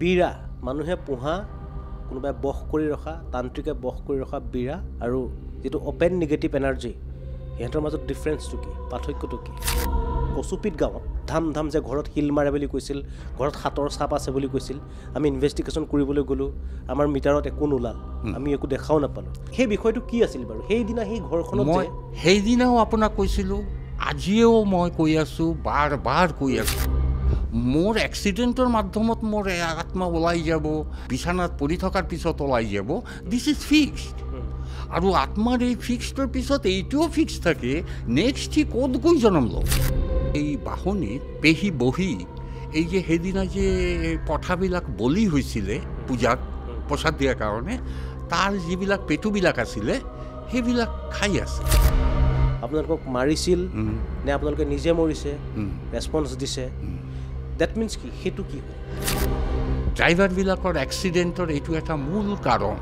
বীৰা মানুহে পোহা কোনোবাই বস কৰি ৰখা তান্ত্ৰিকে বস কৰি ৰখা বীৰা আৰু যিটো অপেন নিগেটিভ এনাৰ্জি সিহঁতৰ মাজত ডিফাৰেঞ্চটো কি পাৰ্থক্যটো কি কচুপিত গাঁৱত ধাম ধাম যে ঘৰত শিল মাৰে বুলি কৈছিল ঘৰত হাতৰ চাপ আছে বুলি কৈছিল আমি ইনভেষ্টিগেশ্যন কৰিবলৈ গ'লোঁ আমাৰ মিটাৰত একো নোলাল আমি একো দেখাও নাপালোঁ সেই বিষয়টো কি আছিল বাৰু সেইদিনা সেই ঘৰখন মই সেইদিনাও আপোনাক কৈছিলোঁ আজিয়েও মই কৈ আছোঁ বাৰ বাৰ কৈ আছোঁ মোৰ এক্সিডেণ্টৰ মাধ্যমত মোৰ আত্মা ওলাই যাব বিচনাত পৰি থকাৰ পিছত ওলাই যাব দিছ ইজ ফিক্সড আৰু আত্মাৰ এই ফিক্সডৰ পিছত এইটোও ফিক্স থাকে নেক্সট সি ক'ত গৈ জন্ম এই বাঁহনিত পেহী বহি এই যে সেইদিনা যে পঠাবিলাক বলি হৈছিলে পূজাক প্ৰসাদ দিয়াৰ কাৰণে তাৰ যিবিলাক পেটুবিলাক আছিলে সেইবিলাক খাই আছে আপোনালোকক মাৰিছিল নে আপোনালোকে নিজে মৰিছে রেসপন্স দিছে দ্যাট মিন্স কি সেইটো কি হ'ল ড্ৰাইভাৰবিলাকৰ এক্সিডেণ্টৰ এইটো এটা মূল কাৰণ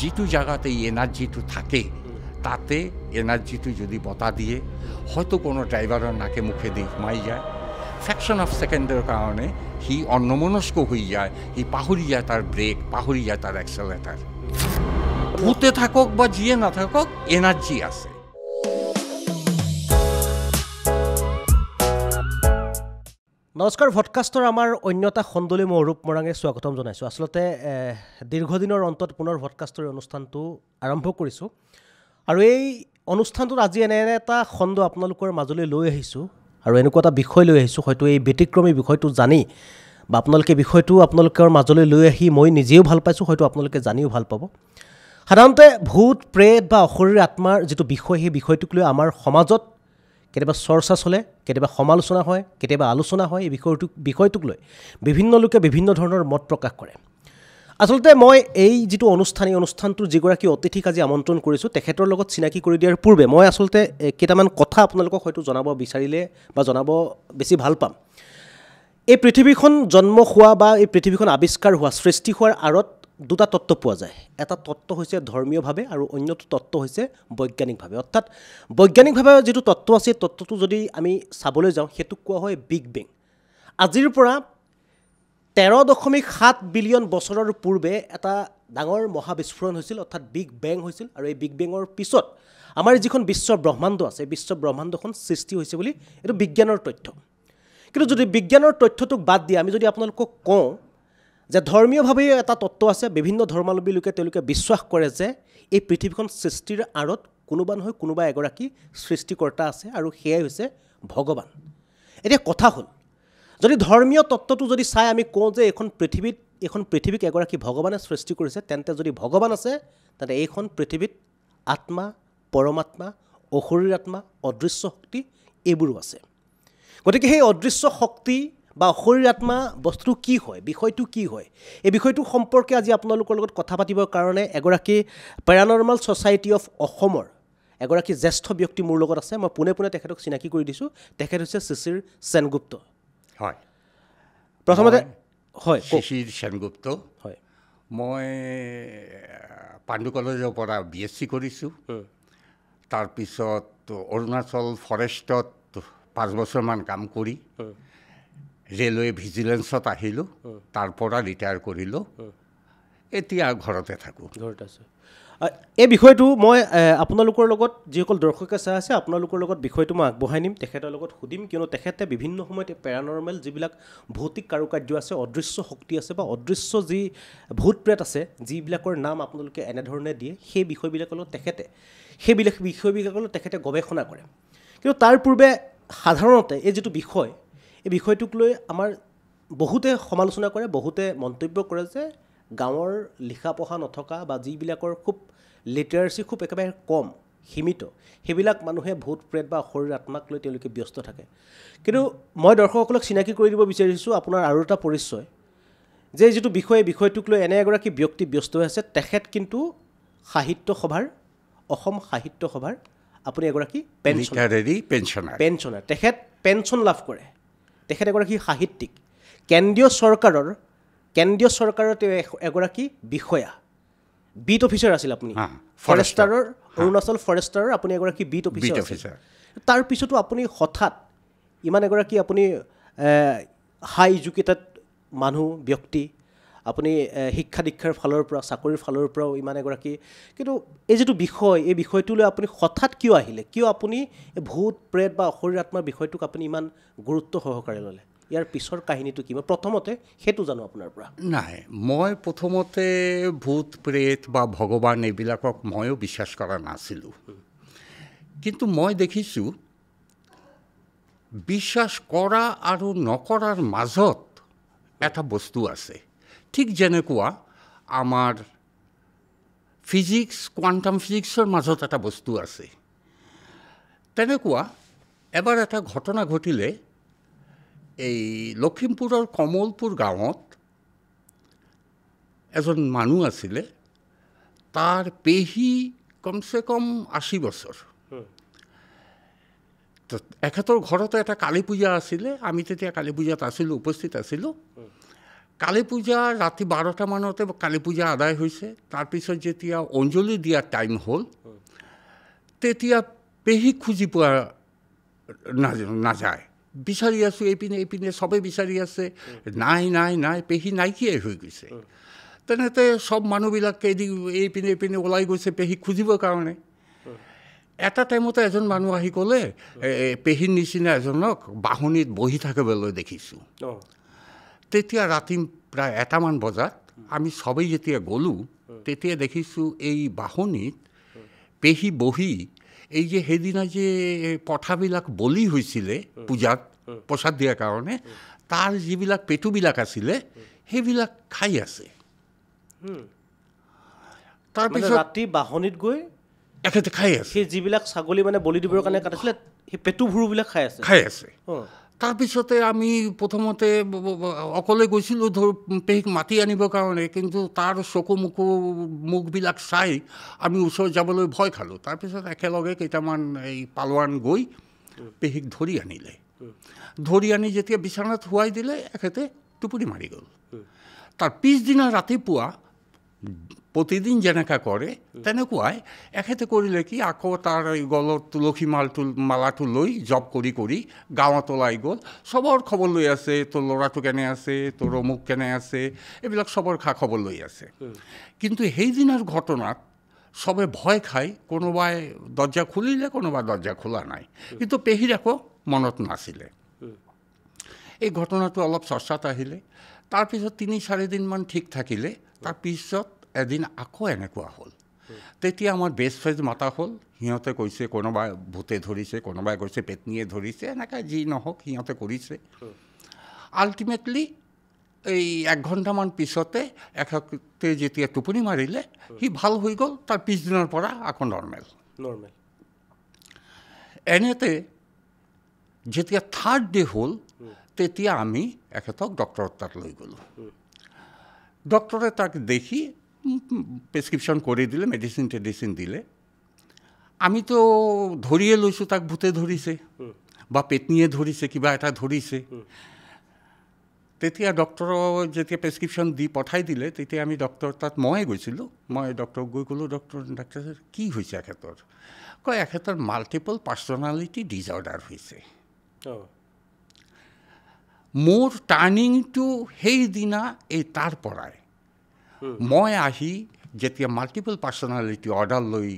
যিটো জেগাতে এই এনাৰ্জিটো থাকে তাতে এনাৰ্জিটো যদি বতা দিয়ে হয়তো কোনো ড্রাইভারের নাকে মুখে সোমাই যায় ফ্যাকশন অফ সেকেন্ডের কারণে সি অন্যমনস্ক হয়ে যায় সি পাহরি যায় তার ব্রেক পাহরি যায় তার এক্সেলেটাৰ ভূতে থাকক বা যিয়ে না থাকক এনার্জি আছে নমস্কাৰ ভডকাষ্টৰ আমাৰ অন্যতা সন্দলি মই অৰূপ মৰাঙে স্বাগতম জনাইছোঁ আচলতে দীৰ্ঘদিনৰ অন্তত পুনৰ ভডকাষ্টৰ অনুষ্ঠানটো আৰম্ভ কৰিছোঁ আৰু এই অনুষ্ঠানটোত আজি এনে এটা খণ্ড আপোনালোকৰ মাজলৈ লৈ আহিছোঁ আৰু এনেকুৱা এটা বিষয় লৈ আহিছোঁ হয়তো এই ব্যতিক্ৰমী বিষয়টো জানি বা আপোনালোকে বিষয়টো আপোনালোকৰ মাজলৈ লৈ আহি মই নিজেও ভাল পাইছোঁ হয়তো আপোনালোকে জানিও ভাল পাব সাধাৰণতে ভূত প্ৰেত বা অশৰীৰ আত্মাৰ যিটো বিষয় সেই বিষয়টোক লৈ আমাৰ সমাজত কেতিয়াবা চৰ্চা চলে কেতিয়াবা সমালোচনা হয় কেতিয়াবা আলোচনা হয় এই বিষয়টো বিষয়টোক লৈ বিভিন্ন লোকে বিভিন্ন ধৰণৰ মত প্ৰকাশ কৰে আচলতে মই এই যিটো অনুষ্ঠান এই অনুষ্ঠানটোৰ যিগৰাকী অতিথিক আজি আমন্ত্ৰণ কৰিছোঁ তেখেতৰ লগত চিনাকি কৰি দিয়াৰ পূৰ্বে মই আচলতে কেইটামান কথা আপোনালোকক হয়তো জনাব বিচাৰিলে বা জনাব বেছি ভাল পাম এই পৃথিৱীখন জন্ম হোৱা বা এই পৃথিৱীখন আৱিষ্কাৰ হোৱা সৃষ্টি হোৱাৰ আঁৰত দুটা তত্ত্ব পোৱা যায় এটা তত্ত্ব হৈছে ধৰ্মীয়ভাৱে আৰু অন্যটো তত্ত্ব হৈছে বৈজ্ঞানিকভাৱে অৰ্থাৎ বৈজ্ঞানিকভাৱে যিটো তত্ত্ব আছে সেই তত্ত্বটো যদি আমি চাবলৈ যাওঁ সেইটোক কোৱা হয় বিগ বেং আজিৰ পৰা তেৰ দশমিক সাত বিলিয়ন বছৰৰ পূৰ্বে এটা ডাঙৰ মহাবিস্ফোৰণ হৈছিল অৰ্থাৎ বিগ বেং হৈছিল আৰু এই বিগ বেঙৰ পিছত আমাৰ যিখন বিশ্ব ব্ৰহ্মাণ্ড আছে বিশ্ব ব্ৰহ্মাণ্ডখন সৃষ্টি হৈছে বুলি এইটো বিজ্ঞানৰ তথ্য কিন্তু যদি বিজ্ঞানৰ তথ্যটোক বাদ দিয়ে আমি যদি আপোনালোকক কওঁ যে ধৰ্মীয়ভাৱে এটা তত্ত্ব আছে বিভিন্ন ধৰ্মাৱলম্বী লোকে তেওঁলোকে বিশ্বাস কৰে যে এই পৃথিৱীখন সৃষ্টিৰ আঁৰত কোনোবা নহয় কোনোবা এগৰাকী সৃষ্টিকৰ্তা আছে আৰু সেয়াই হৈছে ভগৱান এতিয়া কথা হ'ল যদি ধৰ্মীয় তত্ত্বটো যদি চাই আমি কওঁ যে এইখন পৃথিৱীত এইখন পৃথিৱীক এগৰাকী ভগৱানে সৃষ্টি কৰিছে তেন্তে যদি ভগৱান আছে তেন্তে এইখন পৃথিৱীত আত্মা পৰমাত্মা অসুৰীৰ আত্মা অদৃশ্য শক্তি এইবোৰো আছে গতিকে সেই অদৃশ্য শক্তি বা শৰীৰ আত্মা বস্তুটো কি হয় বিষয়টো কি হয় এই বিষয়টো সম্পৰ্কে আজি আপোনালোকৰ লগত কথা পাতিবৰ কাৰণে এগৰাকী পেৰানৰ্মেল ছ'চাইটি অফ অসমৰ এগৰাকী জ্যেষ্ঠ ব্যক্তি মোৰ লগত আছে মই পোনে পোনে তেখেতক চিনাকি কৰি দিছোঁ তেখেত হৈছে শিশিৰ সেনগুপ্ত হয় প্ৰথমতে হয় শিশিৰ সেনগুপ্ত হয় মই পাণ্ডু কলেজৰ পৰা বি এছ চি কৰিছোঁ তাৰপিছত অৰুণাচল ফৰেষ্টত পাঁচ বছৰমান কাম কৰি ৰেলৱে ভিজিলেঞ্চত আহিলোঁ তাৰ পৰা ৰিটায়াৰ কৰিলোঁ এতিয়া ঘৰতে থাকোঁ ঘৰতে আছোঁ এই বিষয়টো মই আপোনালোকৰ লগত যিসকল দৰ্শকে চাই আছে আপোনালোকৰ লগত বিষয়টো মই আগবঢ়াই নিম তেখেতৰ লগত সুধিম কিয়নো তেখেতে বিভিন্ন সময়ত পেৰানৰ্মেল যিবিলাক ভৌতিক কাৰুকাৰ্য আছে অদৃশ্য শক্তি আছে বা অদৃশ্য যি ভূত প্ৰেত আছে যিবিলাকৰ নাম আপোনালোকে এনেধৰণে দিয়ে সেই বিষয়বিলাকৰ লগত তেখেতে সেইবিলাক বিষয়বিলাকৰ লগত তেখেতে গৱেষণা কৰে কিন্তু তাৰ পূৰ্বে সাধাৰণতে এই যিটো বিষয় এই বিষয়টোক লৈ আমাৰ বহুতে সমালোচনা কৰে বহুতে মন্তব্য কৰে যে গাঁৱৰ লিখা পঢ়া নথকা বা যিবিলাকৰ খুব লিটাৰেচি খুব একেবাৰে কম সীমিত সেইবিলাক মানুহে ভূত প্ৰেত বা শৰীৰ আত্মাক লৈ তেওঁলোকে ব্যস্ত থাকে কিন্তু মই দৰ্শকসকলক চিনাকি কৰি দিব বিচাৰিছোঁ আপোনাৰ আৰু এটা পৰিচয় যে যিটো বিষয় এই বিষয়টোক লৈ এনে এগৰাকী ব্যক্তি ব্যস্ত হৈ আছে তেখেত কিন্তু সাহিত্য সভাৰ অসম সাহিত্য সভাৰ আপুনি এগৰাকী পেঞ্চনাৰ পেঞ্চনাৰ তেখেত পেঞ্চন লাভ কৰে তেখেত এগৰাকী সাহিত্যিক কেন্দ্ৰীয় চৰকাৰৰ কেন্দ্ৰীয় চৰকাৰৰ তেওঁ এগৰাকী বিষয়া বিট অফিচাৰ আছিল আপুনি ফৰেষ্টাৰৰ অৰুণাচল ফৰেষ্টাৰৰ আপুনি এগৰাকী বিট অফিচাৰ অফিচাৰ তাৰ পিছতো আপুনি হঠাৎ ইমান এগৰাকী আপুনি হাই এডুকেটেড মানুহ ব্যক্তি আপুনি শিক্ষা দীক্ষাৰ ফালৰ পৰা চাকৰিৰ ফালৰ পৰাও ইমান এগৰাকী কিন্তু এই যিটো বিষয় এই বিষয়টোলৈ আপুনি হঠাৎ কিয় আহিলে কিয় আপুনি ভূত প্ৰেত বা অশৰীৰ আত্মাৰ বিষয়টোক আপুনি ইমান গুৰুত্ব সহকাৰে ল'লে ইয়াৰ পিছৰ কাহিনীটো কি মই প্ৰথমতে সেইটো জানো আপোনাৰ পৰা নাই মই প্ৰথমতে ভূত প্ৰেত বা ভগৱান এইবিলাকক ময়ো বিশ্বাস কৰা নাছিলোঁ কিন্তু মই দেখিছোঁ বিশ্বাস কৰা আৰু নকৰাৰ মাজত এটা বস্তু আছে ঠিক যেনেকুৱা আমাৰ ফিজিক্স কোৱাণ্টাম ফিজিক্সৰ মাজত এটা বস্তু আছে তেনেকুৱা এবাৰ এটা ঘটনা ঘটিলে এই লখিমপুৰৰ কমলপুৰ গাঁৱত এজন মানুহ আছিলে তাৰ পেহী কমচে কম আশী বছৰ এখেতৰ ঘৰতে এটা কালী পূজা আছিলে আমি তেতিয়া কালী পূজাত আছিলোঁ উপস্থিত আছিলোঁ কালী পূজা ৰাতি বাৰটামানতে কালী পূজা আদায় হৈছে তাৰপিছত যেতিয়া অঞ্জলি দিয়াৰ টাইম হ'ল তেতিয়া পেহী খুজি পোৱা নাযায় বিচাৰি আছোঁ এইপিনে এইপিনে চবেই বিচাৰি আছে নাই নাই নাই পেহী নাইকিয়াই হৈ গৈছে তেনেতে চব মানুহবিলাক এদি এইপিনে এইপিনে ওলাই গৈছে পেহী খুজিবৰ কাৰণে এটা টাইমতে এজন মানুহ আহি ক'লে পেহীৰ নিচিনা এজনক বাহনীত বহি থাকিবলৈ দেখিছোঁ তেতিয়া ৰাতি প্ৰায় এটামান বজাত আমি চবেই যেতিয়া গ'লোঁ তেতিয়া দেখিছোঁ এই বাহনীত পেহী বহি এই যে সেইদিনা যে পথাবিলাক বলি হৈছিলে পূজাত প্ৰসাদ দিয়াৰ কাৰণে তাৰ যিবিলাক পেটুবিলাক আছিলে সেইবিলাক খাই আছে তাৰপিছত মানে ৰাতি বাঁহনিত গৈ এখেতে খাই আছে সেই যিবিলাক ছাগলী মানে বলি দিবৰ কাৰণে কাটিছিলে সেই পেটু ভুৰুবিলাক খাই আছে খাই আছে তাৰপিছতে আমি প্ৰথমতে অকলে গৈছিলোঁ ধৰ পেহীক মাতি আনিবৰ কাৰণে কিন্তু তাৰ চকু মুখো মুখবিলাক চাই আমি ওচৰত যাবলৈ ভয় খালোঁ তাৰপিছত একেলগে কেইটামান এই পালোৱান গৈ পেহীক ধৰি আনিলে ধৰি আনি যেতিয়া বিচনাত শুৱাই দিলে এখেতে টুপুৰি মাৰি গ'ল তাৰ পিছদিনা ৰাতিপুৱা প্ৰতিদিন যেনেকৈ কৰে তেনেকুৱাই এখেতে কৰিলে কি আকৌ তাৰ এই গলত তুলসী মালটো মালাটো লৈ জপ কৰি কৰি গাঁৱত ওলাই গ'ল চবৰ খবৰ লৈ আছে তোৰ ল'ৰাটো কেনে আছে তোৰ অমুক কেনে আছে এইবিলাক চবৰ খা খবৰ লৈ আছে কিন্তু সেইদিনাৰ ঘটনাত চবে ভয় খাই কোনোবাই দৰ্জা খুলিলে কোনোবাই দৰ্জা খোলা নাই কিন্তু পেহীৰাকো মনত নাছিলে এই ঘটনাটো অলপ চৰ্চাত আহিলে তাৰপিছত তিনি চাৰিদিনমান ঠিক থাকিলে তাৰপিছত এদিন আকৌ এনেকুৱা হ'ল তেতিয়া আমাৰ বেজ ফেজ মতা হ'ল সিহঁতে কৈছে কোনোবাই ভূতে ধৰিছে কোনোবাই কৈছে পেটনীয়ে ধৰিছে এনেকৈ যি নহওক সিহঁতে কৰিছে আল্টিমেটলি এই এঘণ্টামান পিছতে এখতে যেতিয়া টোপনি মাৰিলে সি ভাল হৈ গ'ল তাৰ পিছদিনাৰ পৰা আকৌ নৰ্মেল নৰ্মেল এনেতে যেতিয়া থাৰ্ড ডে' হ'ল তেতিয়া আমি এখেতক ডক্টৰৰ তাত লৈ গ'লোঁ ডক্টৰে তাক দেখি প্ৰেছক্ৰিপশ্যন কৰি দিলে মেডিচিন টেডিচিন দিলে আমিতো ধৰিয়ে লৈছোঁ তাক ভূতে ধৰিছে বা পেটনীয়ে ধৰিছে কিবা এটা ধৰিছে তেতিয়া ডক্টৰৰ যেতিয়া প্ৰেছক্ৰিপশ্যন দি পঠাই দিলে তেতিয়া আমি ডক্টৰ তাত ময়ে গৈছিলোঁ মই ডক্টৰক গৈ ক'লোঁ ডক্টৰ ডাক্তৰ কি হৈছে এখেতৰ কয় এখেতৰ মাল্টিপল পাৰ্চনেলিটি ডিজৰ্ডাৰ হৈছে মোৰ টাৰ্ণিংটো সেইদিনা এই তাৰ পৰাই মই আহি যেতিয়া মাল্টিপল পাৰ্চনেলিটি অৰ্ডাৰ লৈ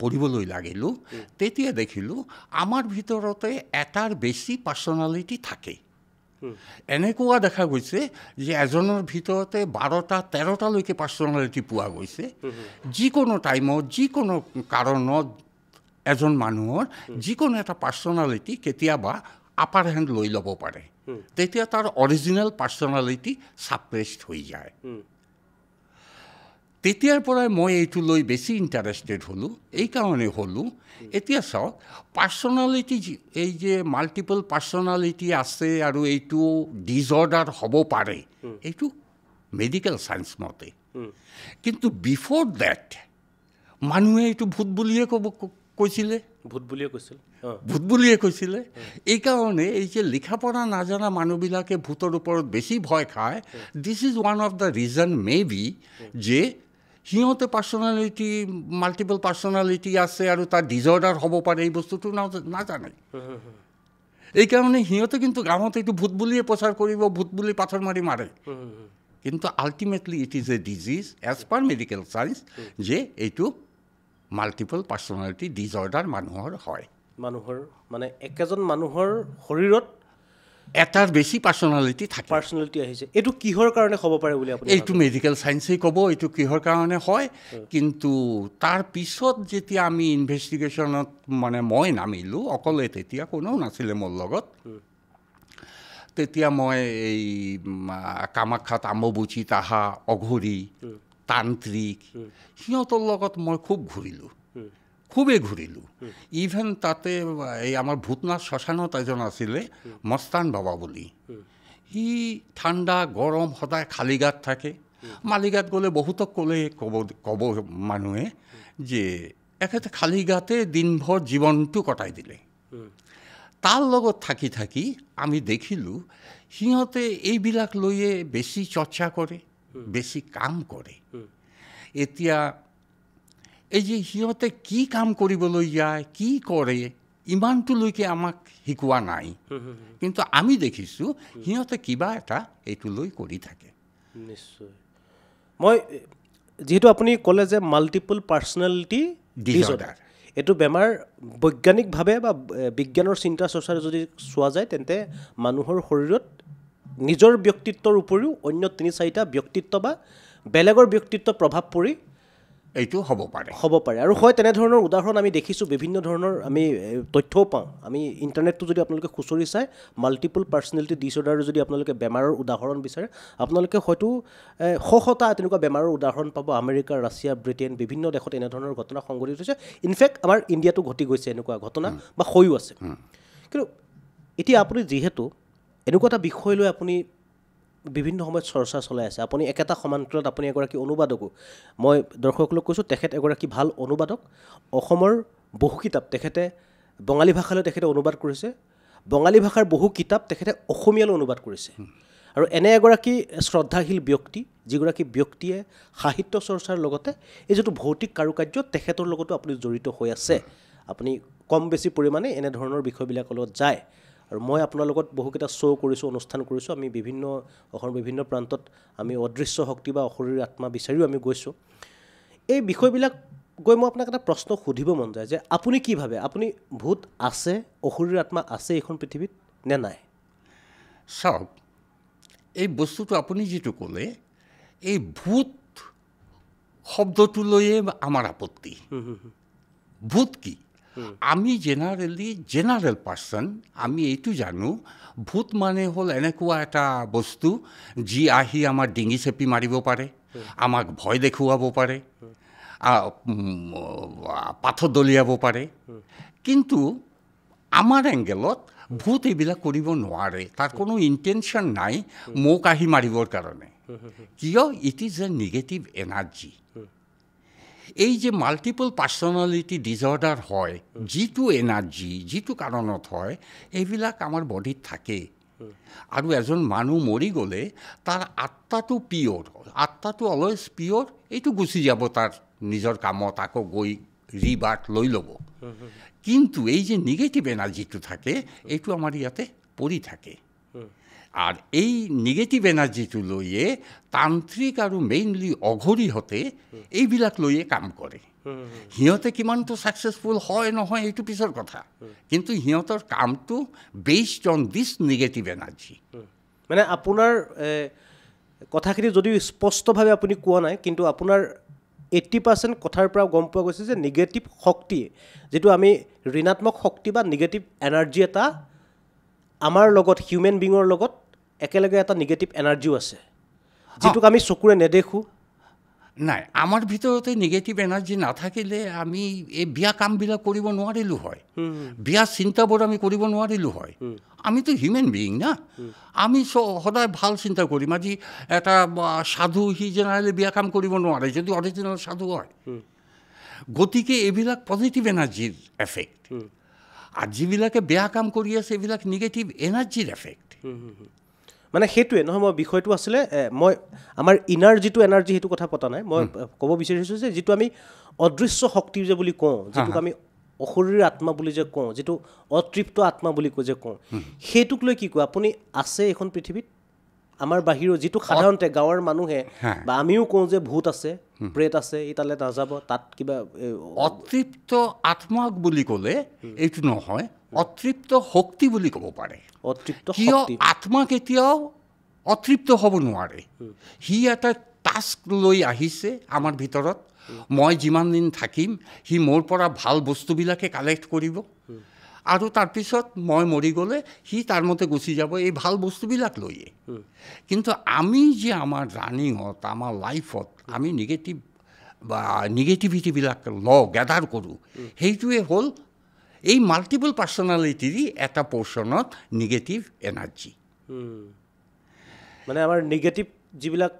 পঢ়িবলৈ লাগিলোঁ তেতিয়া দেখিলোঁ আমাৰ ভিতৰতে এটাৰ বেছি পাৰ্চনেলিটি থাকে এনেকুৱা দেখা গৈছে যে এজনৰ ভিতৰতে বাৰটা তেৰটালৈকে পাৰ্চনেলিটি পোৱা গৈছে যিকোনো টাইমত যিকোনো কাৰণত এজন মানুহৰ যিকোনো এটা পাৰ্চনেলিটি কেতিয়াবা আপাৰ হেণ্ড লৈ ল'ব পাৰে তেতিয়া তাৰ অৰিজিনেল পাৰ্চনেলিটি ছাপ্ৰেষ্ট হৈ যায় তেতিয়াৰ পৰাই মই এইটো লৈ বেছি ইণ্টাৰেষ্টেড হ'লোঁ এইকাৰণে হ'লোঁ এতিয়া চাওক পাৰ্চনেলিটি এই যে মাল্টিপল পাৰ্চনেলিটি আছে আৰু এইটো ডিজৰ্ডাৰ হ'ব পাৰে এইটো মেডিকেল চায়েন্স মতে কিন্তু বিফৰ দেট মানুহে এইটো ভূত বুলিয়ে ক'ব কৈছিলে ভূত বুলিয়ে কৈছিল ভূত বুলিয়ে কৈছিলে এইকাৰণে এই যে লিখা পঢ়া নাজানা মানুহবিলাকে ভূতৰ ওপৰত বেছি ভয় খায় this is one of the reason may be যে সিহঁতে পাৰ্চনেলিটি মাল্টিপল পাৰ্চনেলিটি আছে আৰু তাৰ ডিজৰ্ডাৰ হ'ব পাৰে এই বস্তুটো নাজানে এইকাৰণে সিহঁতে কিন্তু গাঁৱত এইটো ভূত বুলিয়ে প্ৰচাৰ কৰিব ভূত বুলি পাথৰ মাৰি মাৰে কিন্তু ultimately it is a disease as per medical science যে এইটো মাল্টিপল পাৰ্চনেলিটি ডিজৰ্ডাৰ মানুহৰ হয় মানুহৰ মানে একেজন মানুহৰ শৰীৰত এটাৰ বেছি পাৰ্চনেলিটি থাকে পাৰ্চনেলিটি আহিছে এইটো কিহৰ কাৰণে হ'ব পাৰে বুলি আপুনি এইটো মেডিকেল চায়েন্সেই ক'ব এইটো কিহৰ কাৰণে হয় কিন্তু তাৰপিছত যেতিয়া আমি ইনভেষ্টিগেশ্যনত মানে মই নামিলোঁ অকলে তেতিয়া কোনো নাছিলে মোৰ লগত তেতিয়া মই এই কামাখ্যাত আম্বুচিত অহা অঘৰী তান্ত্ৰিক সিহঁতৰ লগত মই খুব ঘূৰিলোঁ খুবেই ঘূৰিলোঁ ইভেন তাতে এই আমাৰ ভূতনাথ শ্মশানত এজন আছিলে মস্তান বাবা বুলি সি ঠাণ্ডা গৰম সদায় খালী থাকে মালিগাত গ'লে বহুতক ক'লে ক'ব ক'ব মানুহে যে এখেতে খালী গাতে দিনভৰ জীৱনটো কটাই দিলে তাৰ লগত থাকি থাকি আমি দেখিলোঁ সিহঁতে এইবিলাক লৈয়ে বেছি চৰ্চা কৰে বেছি কাম কৰে এতিয়া এই যে সিহঁতে কি কাম কৰিবলৈ যায় কি কৰে ইমানটোলৈকে আমাক শিকোৱা নাই কিন্তু আমি দেখিছোঁ সিহঁতে কিবা এটা এইটোলৈ কৰি থাকে নিশ্চয় মই যিহেতু আপুনি ক'লে যে মাল্টিপল পাৰ্চনেলিটি ডিজৰ্ডাৰ এইটো বেমাৰ বৈজ্ঞানিকভাৱে বা বিজ্ঞানৰ চিন্তা চৰ্চাৰে যদি চোৱা যায় তেন্তে মানুহৰ শৰীৰত নিজৰ ব্যক্তিত্বৰ উপৰিও অন্য তিনি চাৰিটা ব্যক্তিত্ব বা বেলেগৰ ব্যক্তিত্ব প্ৰভাৱ পৰি এইটো হ'ব পাৰে হ'ব পাৰে আৰু হয় তেনেধৰণৰ উদাহৰণ আমি দেখিছোঁ বিভিন্ন ধৰণৰ আমি তথ্যও পাওঁ আমি ইণ্টাৰনেটটো যদি আপোনালোকে খুচৰি চাই মাল্টিপল পাৰ্চনেলিটি ডিছঅৰ্ডাৰ যদি আপোনালোকে বেমাৰৰ উদাহৰণ বিচাৰে আপোনালোকে হয়তো শ শতা তেনেকুৱা বেমাৰৰ উদাহৰণ পাব আমেৰিকা ৰাছিয়া ব্ৰিটেইন বিভিন্ন দেশত এনেধৰণৰ ঘটনা সংঘটিত হৈছে ইনফেক্ট আমাৰ ইণ্ডিয়াতো ঘটি গৈছে এনেকুৱা ঘটনা বা হৈও আছে কিন্তু এতিয়া আপুনি যিহেতু এনেকুৱা এটা বিষয় লৈ আপুনি বিভিন্ন সময়ত চৰ্চা চলাই আছে আপুনি একেটা সমান্তৰত আপুনি এগৰাকী অনুবাদকো মই দৰ্শকসকলক কৈছোঁ তেখেত এগৰাকী ভাল অনুবাদক অসমৰ বহু কিতাপ তেখেতে বঙালী ভাষালৈ তেখেতে অনুবাদ কৰিছে বঙালী ভাষাৰ বহু কিতাপ তেখেতে অসমীয়ালৈ অনুবাদ কৰিছে আৰু এনে এগৰাকী শ্ৰদ্ধাশীল ব্যক্তি যিগৰাকী ব্যক্তিয়ে সাহিত্য চৰ্চাৰ লগতে এই যিটো ভৌতিক কাৰুকাৰ্য তেখেতৰ লগতো আপুনি জড়িত হৈ আছে আপুনি কম বেছি পৰিমাণে এনেধৰণৰ বিষয়বিলাকৰ লগত যায় আৰু মই আপোনাৰ লগত বহুকেইটা শ্ব' কৰিছোঁ অনুষ্ঠান কৰিছোঁ আমি বিভিন্ন অসমৰ বিভিন্ন প্ৰান্তত আমি অদৃশ্য শক্তি বা অশৰীৰ আত্মা বিচাৰিও আমি গৈছোঁ এই বিষয়বিলাক গৈ মই আপোনাক এটা প্ৰশ্ন সুধিব মন যায় যে আপুনি কি ভাবে আপুনি ভূত আছে অসুৰীৰ আত্মা আছে এইখন পৃথিৱীত নে নাই চাওক এই বস্তুটো আপুনি যিটো ক'লে এই ভূত শব্দটোলৈয়ে আমাৰ আপত্তি ভূত কি আমি জেনাৰেলি জেনাৰেল পাৰ্চন আমি এইটো জানো ভূত মানে হ'ল এনেকুৱা এটা বস্তু যি আহি আমাৰ ডিঙি চেপি মাৰিব পাৰে আমাক ভয় দেখুৱাব পাৰে পাথত দলিয়াব পাৰে কিন্তু আমাৰ এংগেলত ভূত এইবিলাক কৰিব নোৱাৰে তাৰ কোনো ইণ্টেনশ্যন নাই মোক আহি মাৰিবৰ কাৰণে কিয় it is a negative energy এই যে মাল্টিপল পাৰ্চনেলিটি ডিজৰ্ডাৰ হয় যিটো এনাৰ্জি যিটো কাৰণত হয় এইবিলাক আমাৰ বডিত থাকে আৰু এজন মানুহ মৰি গ'লে তাৰ আত্মাটো পিয়ৰ আত্মাটো অলৱেজ পিয়ৰ এইটো গুচি যাব তাৰ নিজৰ কামত আকৌ গৈ ৰিবাৰ্ট লৈ ল'ব কিন্তু এই যে নিগেটিভ এনাৰ্জিটো থাকে এইটো আমাৰ ইয়াতে পৰি থাকে আর এই নেগেটিভ এনার্জিটা লইয়ে তান্ত্রিক আর মেইনলি অঘরিহতে এইবিলাক লইয়ে কাম করে সিহঁতে কিমানটো সাকসেসফুল হয় নহয় এইটো পিছৰ কথা কিন্তু সিহঁতৰ কামটো based on this negative energy মানে আপোনাৰ কথাখিনি যদিও স্পষ্টভাৱে আপুনি কোৱা নাই কিন্তু আপোনাৰ এইটি পাৰ্চেণ্ট কথাৰ পৰা গম পোৱা গৈছে যে নিগেটিভ শক্তি যিটো আমি ঋণাত্মক শক্তি বা নিগেটিভ এনাৰ্জি এটা আমাৰ লগত হিউমেন বিঙৰ লগত একেলগে এটা নিগেটিভ এনাৰ্জিও আছে যেটুক আমি চকুৰে নেদেখোঁ নাই আমাৰ ভিতৰতে নিগেটিভ এনাৰ্জি নাথাকিলে আমি এই বিয়া কামবিলাক কৰিব নোৱাৰিলোঁ হয় বিয়া চিন্তাবোৰ আমি কৰিব নোৱাৰিলোঁ হয় আমিতো হিউমেন বিয়িং না আমি চ সদায় ভাল চিন্তা কৰিম আজি এটা সাধু সি জেনেৰেলি বিয়া কাম কৰিব নোৱাৰে যদি অৰিজিনেল সাধু হয় গতিকে এইবিলাক পজিটিভ এনাৰ্জিৰ এফেক্ট আৰু যিবিলাকে বেয়া কাম কৰি আছে এইবিলাক নিগেটিভ এনাৰ্জিৰ এফেক্ট মানে সেইটোৱে নহয় মই বিষয়টো আছিলে মই আমাৰ ইনাৰ যিটো এনাৰ্জি সেইটো কথা পতা নাই মই ক'ব বিচাৰিছোঁ যে যিটো আমি অদৃশ্য শক্তি যে বুলি কওঁ যিটোক আমি অশৰীৰ আত্মা বুলি যে কওঁ যিটো অতৃপ্ত আত্মা বুলি কৈ যে কওঁ সেইটোক লৈ কি কয় আপুনি আছে এইখন পৃথিৱীত আমাৰ বাহিৰৰ যিটো সাধাৰণতে গাঁৱৰ মানুহে বা আমিও কওঁ যে ভূত আছে প্ৰেত আছে তালৈ নাযাব তাত কিবা অতৃপ্ত আত্মাক বুলি ক'লে এইটো নহয় অতৃপ্ত শক্তি বুলি ক'ব পাৰে অতৃপ্ত কিয় আত্মা কেতিয়াও অতৃপ্ত হ'ব নোৱাৰে সি এটা টাস্ক লৈ আহিছে আমাৰ ভিতৰত মই যিমান দিন থাকিম সি মোৰ পৰা ভাল বস্তুবিলাকে কালেক্ট কৰিব আৰু তাৰপিছত মই মৰি গ'লে সি তাৰ মতে গুচি যাব এই ভাল বস্তুবিলাক লৈয়ে কিন্তু আমি যে আমাৰ ৰানিঙত আমাৰ লাইফত আমি নিগেটিভ বা নিগেটিভিটিবিলাক লওঁ গেদাৰ কৰোঁ সেইটোৱে হ'ল এই মাল্টিপল পাৰ্চনেলিটিৰ এটা পৰ্চনত নিগেটিভ এনাৰ্জি মানে আমাৰ নিগেটিভ যিবিলাক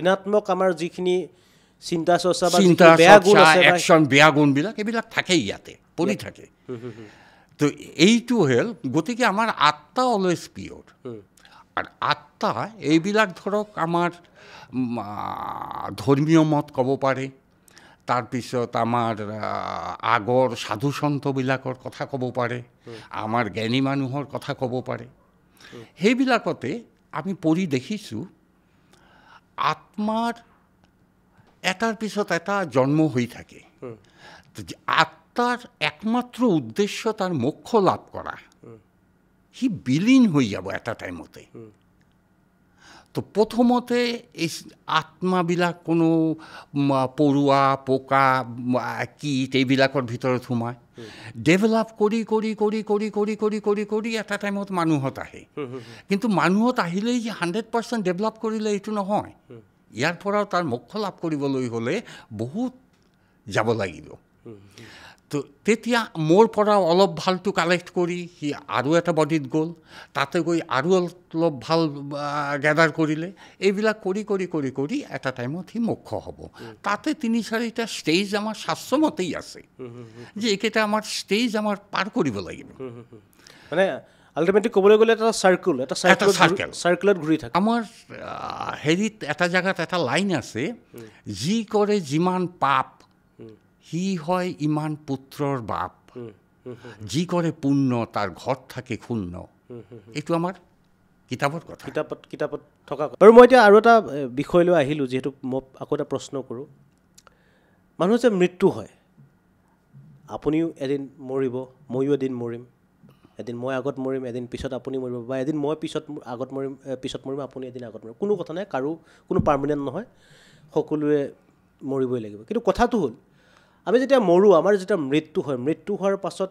ঋণাত্মক আমাৰ যিখিনি চিন্তা চৰ্চা চিন্তা চৰ্চা একশ্যন বেয়া গুণবিলাক এইবিলাক থাকেই ইয়াতে পৰি থাকে তো এইটো হ'ল গতিকে আমাৰ আত্মা অলৱেজ পিয়ৰ আৰু আত্মা এইবিলাক ধৰক আমাৰ ধৰ্মীয় মত ক'ব পাৰে তাৰপিছত আমাৰ আগৰ সাধু সন্তবিলাকৰ কথা ক'ব পাৰে আমাৰ জ্ঞানী মানুহৰ কথা ক'ব পাৰে সেইবিলাকতে আমি পঢ়ি দেখিছোঁ আত্মাৰ এটাৰ পিছত এটা জন্ম হৈ থাকে আত্মাৰ একমাত্ৰ উদ্দেশ্য তাৰ মোক্ষ লাভ কৰা সি বিলীন হৈ যাব এটা টাইমতে তো প্ৰথমতে এই আত্মাবিলাক কোনো পৰুৱা পোকা কীট এইবিলাকৰ ভিতৰত সোমায় ডেভেলপ কৰি কৰি কৰি কৰি কৰি কৰি কৰি কৰি এটা টাইমত মানুহত আহে কিন্তু মানুহত আহিলেই যে হাণ্ড্ৰেড পাৰ্চেণ্ট ডেভেলপ কৰিলে এইটো নহয় ইয়াৰ পৰাও তাৰ মোক্ষ লাভ কৰিবলৈ হ'লে বহুত যাব লাগিব তো তেতিয়া মোৰ পৰা অলপ ভালটো কালেক্ট কৰি সি আৰু এটা বডিত গ'ল তাতে গৈ আৰু অলপ ভাল গেদাৰ কৰিলে এইবিলাক কৰি কৰি কৰি কৰি এটা টাইমত সি মুখ্য হ'ব তাতে তিনি চাৰিটা ষ্টেজ আমাৰ স্বাস্থ্যমতেই আছে যে এইকেইটা আমাৰ ষ্টেজ আমাৰ পাৰ কৰিব লাগিব মানে আল্টিমেটলি ক'বলৈ গ'লে এটা চাৰ্কুল এটা এটা চাৰ্কেল চাৰ্কেলত ঘূৰি থাকে আমাৰ হেৰিত এটা জেগাত এটা লাইন আছে যি কৰে যিমান পাপ সি হয় ইমান পুত্ৰৰ বাপ যি কৰে পূৰ্ণ তাৰ ঘৰত থাকে ক্ষুণ্ণ এইটো আমাৰ কিতাপত কথা কিতাপত কিতাপত থকা কথা আৰু মই এতিয়া আৰু এটা বিষয়লৈ আহিলোঁ যিহেতু মই আকৌ এটা প্ৰশ্ন কৰোঁ মানুহ যে মৃত্যু হয় আপুনিও এদিন মৰিব ময়ো এদিন মৰিম এদিন মই আগত মৰিম এদিন পিছত আপুনি মৰিব বা এদিন মই পিছত আগত মৰিম পিছত মৰিম আপুনি এদিন আগত মৰিম কোনো কথা নাই কাৰো কোনো পাৰ্মানেণ্ট নহয় সকলোৱে মৰিবই লাগিব কিন্তু কথাটো হ'ল আমি যেতিয়া মৰোঁ আমাৰ যেতিয়া মৃত্যু হয় মৃত্যু হোৱাৰ পাছত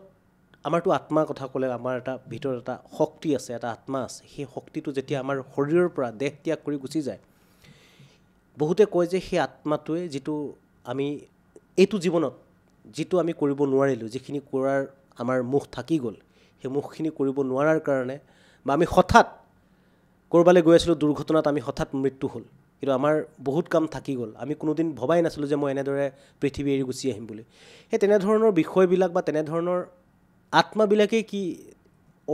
আমাৰতো আত্মাৰ কথা ক'লে আমাৰ এটা ভিতৰত এটা শক্তি আছে এটা আত্মা আছে সেই শক্তিটো যেতিয়া আমাৰ শৰীৰৰ পৰা দেহ ত্যাগ কৰি গুচি যায় বহুতে কয় যে সেই আত্মাটোৱে যিটো আমি এইটো জীৱনত যিটো আমি কৰিব নোৱাৰিলোঁ যিখিনি কৰাৰ আমাৰ মুখ থাকি গ'ল সেই মুখখিনি কৰিব নোৱাৰাৰ কাৰণে বা আমি হঠাৎ ক'ৰবালৈ গৈ আছিলোঁ দুৰ্ঘটনাত আমি হঠাৎ মৃত্যু হ'ল কিন্তু আমাৰ বহুত কাম থাকি গ'ল আমি কোনোদিন ভবাই নাছিলোঁ যে মই এনেদৰে পৃথিৱী এৰি গুচি আহিম বুলি সেই তেনেধৰণৰ বিষয়বিলাক বা তেনেধৰণৰ আত্মাবিলাকেই কি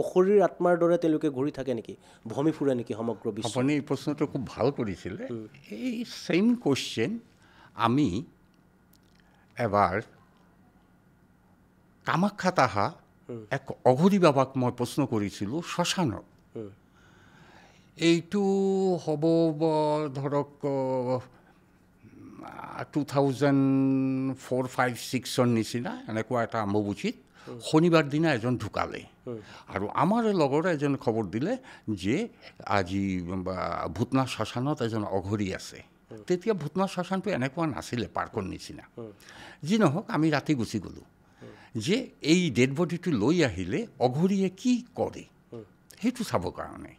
অশৰীৰ আত্মাৰ দৰে তেওঁলোকে ঘূৰি থাকে নেকি ভমি ফুৰে নেকি সমগ্ৰ বিশ্ব আপুনি এই প্ৰশ্নটো খুব ভাল কৰিছিলে এই ছেইম কুৱেশ্যন আমি এবাৰ কামাখ্যাত আহা এক অঘৰী বাবাক মই প্ৰশ্ন কৰিছিলোঁ শ্মশানত এইটো হ'ব ধৰক টু থাউজেণ্ড ফ'ৰ ফাইভ ছিক্সৰ নিচিনা এনেকুৱা এটা আম্ববুচিত শনিবাৰ দিনা এজন ঢুকালে আৰু আমাৰ লগৰে এজন খবৰ দিলে যে আজি ভূতনা শ্মশানত এজন অঘৰি আছে তেতিয়া ভূতনা শ্মশানটো এনেকুৱা নাছিলে পাৰ্কৰ নিচিনা যি নহওক আমি ৰাতি গুচি গ'লোঁ যে এই ডেড বডিটো লৈ আহিলে অঘৰিয়ে কি কৰে সেইটো চাবৰ কাৰণে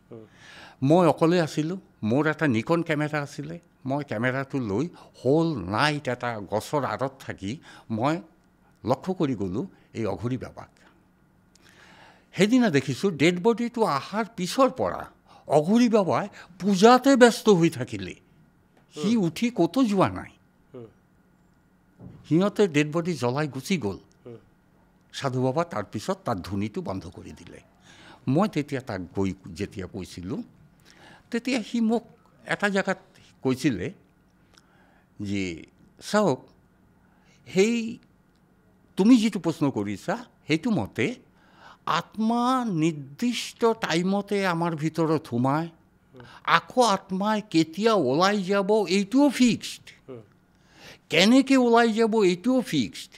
মই অকলে আছিলোঁ মোৰ এটা নিকন কেমেৰা আছিলে মই কেমেৰাটো লৈ হ'ল নাইট এটা গছৰ আঁৰত থাকি মই লক্ষ্য কৰি গ'লোঁ এই অঘৰী বাবাক সেইদিনা দেখিছোঁ ডেড বডিটো অহাৰ পিছৰ পৰা অঘৰী বাবাই পূজাতে ব্যস্ত হৈ থাকিলে সি উঠি ক'তো যোৱা নাই সিহঁতে ডেড বডি জ্বলাই গুচি গ'ল সাধু বাবা তাৰপিছত তাৰ ধুনীটো বন্ধ কৰি দিলে মই তেতিয়া তাক গৈ যেতিয়া কৈছিলোঁ তেতিয়া সি মোক এটা জেগাত কৈছিলে যে চাওক সেই তুমি যিটো প্ৰশ্ন কৰিছা সেইটো মতে আত্মা নিৰ্দিষ্ট টাইমতে আমাৰ ভিতৰত সোমায় আকৌ আত্মাই কেতিয়া ওলাই যাব এইটোও ফিক্সড কেনেকৈ ওলাই যাব এইটোও ফিক্সড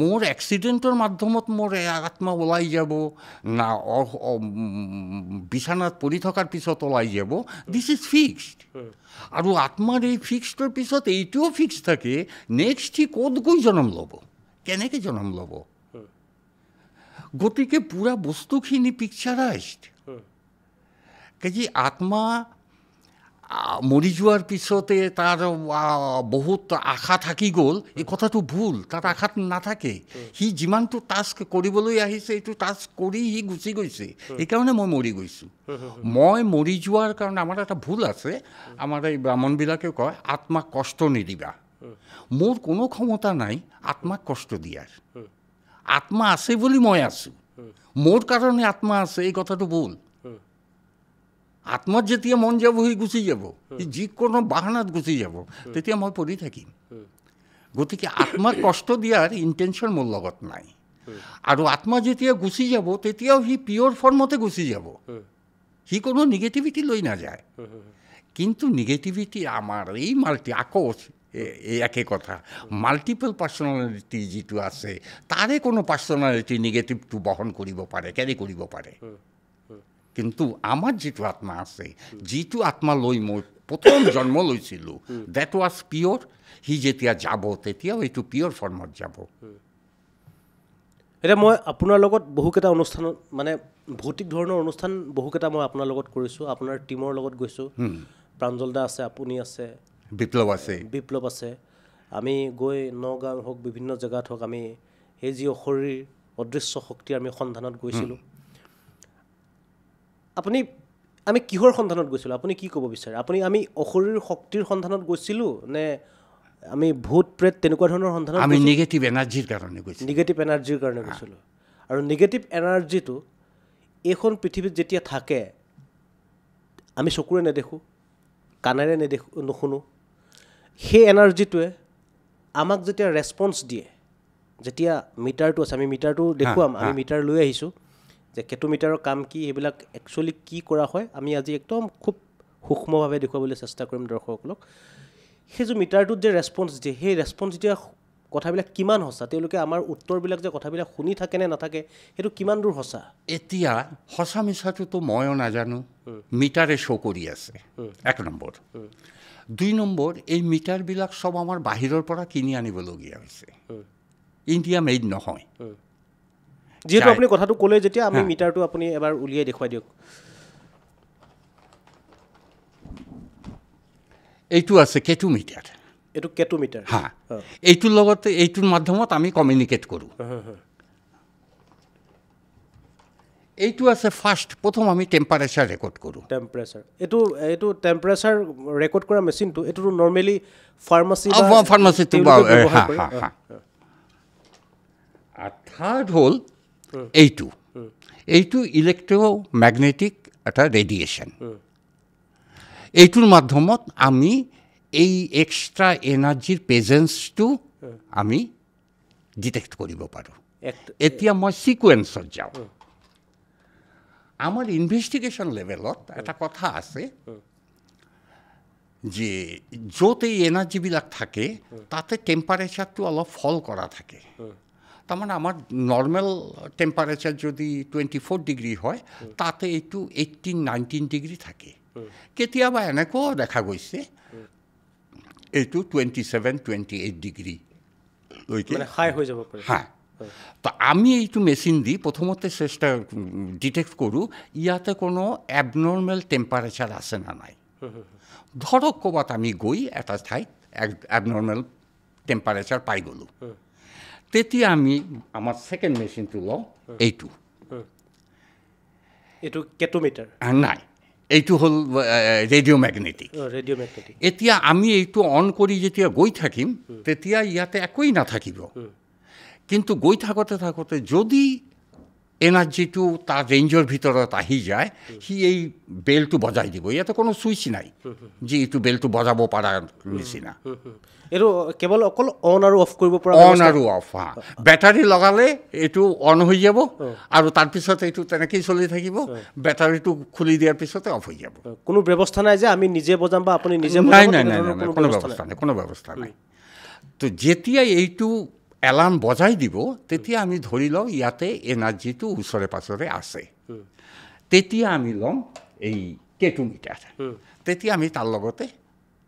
মোৰ এক্সিডেণ্টৰ মাধ্যমত মোৰ আত্মা ওলাই যাব না বিচনাত পৰি থকাৰ পিছত ওলাই যাব দিছ ইজ ফিক্সড আৰু আত্মাৰ এই ফিক্সডৰ পিছত এইটোও ফিক্সড থাকে নেক্সট সি ক'ত গৈ জনম ল'ব কেনেকৈ জনম ল'ব গতিকে পূৰা বস্তুখিনি পিকচাৰাইজড কেজি আত্মা মৰি যোৱাৰ পিছতে তাৰ বহুত আশা থাকি গ'ল এই কথাটো ভুল তাত আশাত নাথাকে সি যিমানটো টাস্ক কৰিবলৈ আহিছে এইটো টাস্ক কৰি সি গুচি গৈছে সেইকাৰণে মই মৰি গৈছোঁ মই মৰি যোৱাৰ কাৰণে আমাৰ এটা ভুল আছে আমাৰ এই ব্ৰাহ্মণবিলাকে কয় আত্মাক কষ্ট নিদিবা মোৰ কোনো ক্ষমতা নাই আত্মাক কষ্ট দিয়াৰ আত্মা আছে বুলি মই আছোঁ মোৰ কাৰণে আত্মা আছে এই কথাটো ভুল আত্মত যেতিয়া মন যাব সি গুচি যাব সি যিকোনো বাহানাত গুচি যাব তেতিয়া মই পঢ়ি থাকিম গতিকে আত্মাক কষ্ট দিয়াৰ ইণ্টেনশ্যন মোৰ লগত নাই আৰু আত্মা যেতিয়া গুচি যাব তেতিয়াও সি পিয়ৰ ফৰ্মতে গুচি যাব সি কোনো নিগেটিভিটি লৈ নাযায় কিন্তু নিগেটিভিটি আমাৰ এই মাল্টি আকৌ এই একে কথা মাল্টিপল পাৰ্চনেলিটি যিটো আছে তাৰে কোনো পাৰ্চনেলিটি নিগেটিভটো বহন কৰিব পাৰে কেনে কৰিব পাৰে কিন্তু আমাৰ যিটো আত্মা আছে যিটো আত্মা লৈ মই প্ৰথম জন্ম লৈছিলোঁ ডেট ৱাজ পিয়ৰ সি যেতিয়া যাব তেতিয়াও এইটো পিয়ৰ ফৰ্মত যাব এতিয়া মই আপোনাৰ লগত বহুকেইটা অনুষ্ঠানত মানে ভৌতিক ধৰণৰ অনুষ্ঠান বহুকেইটা মই আপোনাৰ লগত কৰিছোঁ আপোনাৰ টীমৰ লগত গৈছোঁ প্ৰাঞ্জল দা আছে আপুনি আছে বিপ্লৱ আছে বিপ্লৱ আছে আমি গৈ নগাঁও হওক বিভিন্ন জেগাত হওক আমি সেই যি অশৰীৰ অদৃশ্য শক্তি আমি সন্ধানত গৈছিলোঁ আপুনি আমি কিহৰ সন্ধানত গৈছিলোঁ আপুনি কি ক'ব বিচাৰে আপুনি আমি অসুৰীৰ শক্তিৰ সন্ধানত গৈছিলোঁ নে আমি ভূত প্ৰেত তেনেকুৱা ধৰণৰ সন্ধান আমি নিগেটিভ এনাৰ্জিৰ কাৰণে গৈছিলোঁ নিগেটিভ এনাৰ্জিৰ কাৰণে গৈছিলোঁ আৰু নিগেটিভ এনাৰ্জিটো এইখন পৃথিৱীত যেতিয়া থাকে আমি চকুৰে নেদেখোঁ কাণেৰে নেদেখোঁ নুশুনো সেই এনাৰ্জিটোৱে আমাক যেতিয়া ৰেচপন্স দিয়ে যেতিয়া মিটাৰটো আছে আমি মিটাৰটো দেখুৱাম আমি মিটাৰ লৈ আহিছোঁ যে কেটো মিটাৰৰ কাম কি এইবিলাক একচুৱেলি কি কৰা হয় আমি আজি একদম খুব সূক্ষ্মভাৱে দেখুৱাবলৈ চেষ্টা কৰিম দৰ্শকসকলক সেইযোৰ মিটাৰটোত যে ৰেচপন্স দিয়ে সেই ৰেচপন্স দিয়া কথাবিলাক কিমান সঁচা তেওঁলোকে আমাৰ উত্তৰবিলাক যে কথাবিলাক শুনি থাকে নে নাথাকে সেইটো কিমান দূৰ সঁচা এতিয়া সঁচা মিছাটোতো ময়ো নাজানো মিটাৰে শ্ব' কৰি আছে এক নম্বৰ দুই নম্বৰ এই মিটাৰবিলাক চব আমাৰ বাহিৰৰ পৰা কিনি আনিবলগীয়া হৈছে ইণ্ডিয়া মেইড নহয় যিহেতু আপুনি কথাটো ক'লে যেতিয়া আমি মিটাৰটো আপুনি এবাৰ উলিয়াই দেখুৱাই দিয়ক এইটো আছে কেটো মিটাৰ এইটো কেটো মিটাৰ হা এইটোৰ লগতে এইটোৰ মাধ্যমত আমি কমিউনিকেট কৰোঁ এইটো আছে ফাৰ্ষ্ট প্ৰথম আমি টেম্পাৰেচাৰ ৰেকৰ্ড কৰোঁ টেম্পাৰেচাৰ এইটো এইটো টেম্পাৰেচাৰ ৰেকৰ্ড কৰা মেচিনটো এইটোতো নৰ্মেলি ফাৰ্মাচী ফাৰ্মাচীটো অৰ্থাৎ হ'ল এইটু এইটু ইলেক্ট্রোম্যাগনেটিক এটা রেডিয়েশ্যন এইটোৰ মাধ্যমত আমি এই এক্সট্ৰা এনাৰ্জিৰ প্ৰেজেঞ্চটো আমি ডিটেক্ট কৰিব পাৰোঁ এতিয়া মই ছিকুৱেঞ্চত যাওঁ আমাৰ ইনভেষ্টিগেশ্যন লেভেলত এটা কথা আছে যে য'ত এই এনাৰ্জিবিলাক থাকে তাতে টেম্পাৰেচাৰটো অলপ ফল কৰা থাকে তাৰমানে আমাৰ নৰ্মেল টেম্পাৰেচাৰ যদি টুৱেণ্টি ফ'ৰ ডিগ্ৰী হয় তাতে এইটো এইটিন নাইনটিন ডিগ্ৰী থাকে কেতিয়াবা এনেকুৱাও দেখা গৈছে এইটো টুৱেণ্টি ছেভেন টুৱেণ্টি এইট ডিগ্ৰীলৈকে হাই হৈ যাব হা তো আমি এইটো মেচিন দি প্ৰথমতে চেষ্টা ডিটেক্ট কৰোঁ ইয়াতে কোনো এবনৰ্মেল টেম্পাৰেচাৰ আছে না নাই ধৰক ক'ৰবাত আমি গৈ এটা ঠাইত এবনৰ্মেল টেম্পাৰেচাৰ পাই গ'লোঁ তেতিয়া আমি আমাৰ ছেকেণ্ড মেচিনটো লওঁ এইটো এইটো কেটোমিটাৰ নাই এইটো হ'ল ৰেডিঅ' মেগনেটিক এতিয়া আমি এইটো অন কৰি যেতিয়া গৈ থাকিম তেতিয়া ইয়াতে একোৱেই নাথাকিব কিন্তু গৈ থাকোঁতে থাকোঁতে যদি এনাৰ্জিটো তাৰ ৰেঞ্জৰ ভিতৰত আহি যায় সি এই বেলটো বজাই দিব ইয়াতে কোনো চুইচ নাই যে এইটো বেলটো বজাব পৰা নিচিনা এইটো কেৱল অকল অন আৰু অফ কৰিব পৰা অন আৰু অফ হা বেটাৰী লগালে এইটো অন হৈ যাব আৰু তাৰপিছত এইটো তেনেকেই চলি থাকিব বেটাৰীটো খুলি দিয়াৰ পিছতে অফ হৈ যাব কোনো ব্যৱস্থা নাই যে আমি নিজে বজাম বা আপুনি নিজে নাই নাই নাই নাই কোনো ব্যৱস্থা নাই কোনো ব্যৱস্থা নাই তো যেতিয়া এইটো এলাৰ্ম বজাই দিব তেতিয়া আমি ধৰি লওঁ ইয়াতে এনাৰ্জিটো ওচৰে পাছৰে আছে তেতিয়া আমি ল'ম এই কেটো মিটাৰ তেতিয়া আমি তাৰ লগতে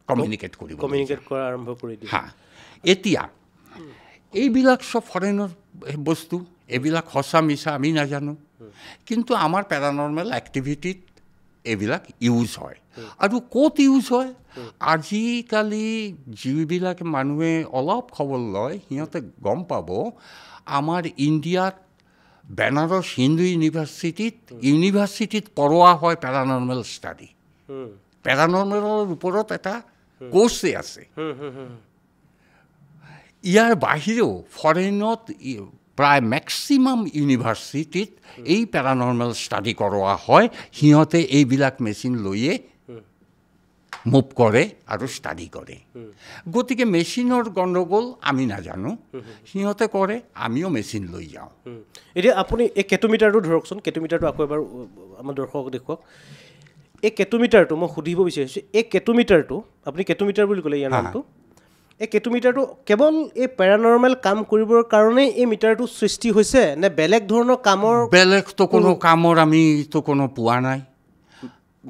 কমিউনিকেট কৰিব কমিউনিকেট কৰা আৰম্ভ কৰি দিওঁ হা এতিয়া এইবিলাক চব ফৰেইনৰ বস্তু এইবিলাক সঁচা মিছা আমি নাজানো কিন্তু আমাৰ পেৰানৰ্মেল এক্টিভিটিত এইবিলাক ইউজ হয় হ্যাঁ। আৰু ক'ত ইউজ হয় হ্যাঁ। আজিকালি যিবিলাক মানুহে অলপ খবৰ লয় সিহঁতে গম পাব আমাৰ ইণ্ডিয়াত বেনাৰস হিন্দু ইউনিভাৰ্চিটিত ইউনিভাৰ্চিটিত পঢ়োৱা হয় পেৰানৰ্মেল ষ্টাডি পেৰানৰ্মেলৰ ওপৰত এটা কোৰ্চে আছে ইয়াৰ বাহিৰেও ফৰেইনত প্ৰায় মেক্সিমাম ইউনিভাৰ্চিটিত এই পেৰানৰ্মেল ষ্টাডি কৰোৱা হয় সিহঁতে এইবিলাক মেচিন লৈয়ে মুভ কৰে আৰু ষ্টাডি কৰে গতিকে মেচিনৰ গণ্ডগোল আমি নাজানো সিহঁতে কৰে আমিও মেচিন লৈ যাওঁ এতিয়া আপুনি এই কেটুমিটাৰটো ধৰকচোন কেটুমিটাৰটো আকৌ এবাৰ আমাৰ দৰ্শক দেখুৱাওক এই কেটুমিটাৰটো মই সুধিব বিচাৰিছোঁ এই কেটুমিটাৰটো আপুনি কেটুমিটাৰ বুলি ক'লে ইয়াৰ নামটো এই কেটুমিটাৰটো কেৱল এই পেৰানৰ্মেল কাম কৰিবৰ কাৰণেই এই মিটাৰটো সৃষ্টি হৈছে নে বেলেগ ধৰণৰ কামৰ বেলেগ কোনো কামৰ আমিতো কোনো পোৱা নাই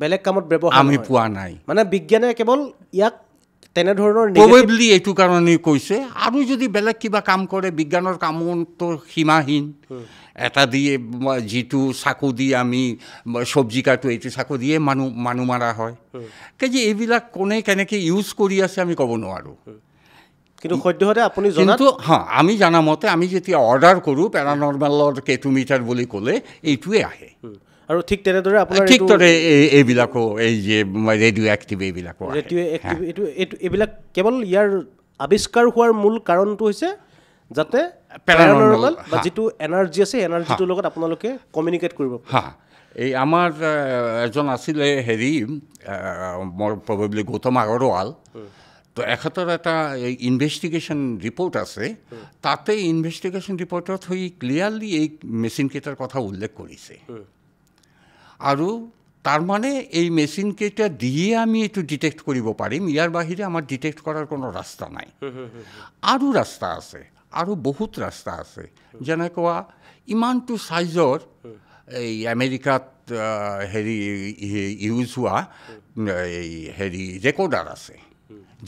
বেলেগ কামত ব্যৱহাৰ আমি পোৱা নাই মানে বিজ্ঞানে কেৱল ইয়াক তেনেধৰণৰ এইটো কাৰণেই কৈছে আৰু যদি বেলেগ কিবা কাম কৰে বিজ্ঞানৰ কামতো সীমাহীন এটা দিয়ে যিটো চাকু দি আমি চব্জি কাটো এইটো চাকু দিয়ে মানুহ মানুহ মাৰা হয় কেজি এইবিলাক কোনে কেনেকৈ ইউজ কৰি আছে আমি ক'ব নোৱাৰোঁ কিন্তু সদ্যহতে আপুনি কিন্তু হাঁ আমি জনামতে আমি যেতিয়া অৰ্ডাৰ কৰোঁ পেৰানৰ্মেলৰ কেটোমিটাৰ বুলি ক'লে এইটোৱে আহে আৰু ঠিক তেনেদৰে আপোনাৰ ঠিক এইবিলাকো এই যে ৰেডিঅ' এক্টিভ এইবিলাকো ৰেডিঅ' এক্টিভ এইটো এইটো এইবিলাক কেৱল ইয়াৰ আৱিষ্কাৰ হোৱাৰ মূল কাৰণটো হৈছে যাতে পেৰানৰমেল বা যিটো এনাৰ্জি আছে এনাৰ্জিটোৰ লগত আপোনালোকে কমিউনিকেট কৰিব এই আমাৰ এজন আছিলে হেৰি মোৰ প্ৰভাৱলি গৌতম আগৰৱাল তো এখেতৰ এটা ইনভেষ্টিগেশ্যন ৰিপৰ্ট আছে তাতে ইনভেষ্টিগেশ্যন ৰিপৰ্টত হৈ ক্লিয়াৰলি এই মেচিনকেইটাৰ কথা উল্লেখ কৰিছে আৰু তাৰমানে এই মেচিনকেইটা দিয়ে আমি এইটো ডিটেক্ট কৰিব পাৰিম ইয়াৰ বাহিৰে আমাৰ ডিটেক্ট কৰাৰ কোনো ৰাস্তা নাই আৰু ৰাস্তা আছে আৰু বহুত ৰাস্তা আছে যেনেকুৱা ইমানটো চাইজৰ এই আমেৰিকাত হেৰি ইউজ হোৱা এই হেৰি ৰেকৰ্ডাৰ আছে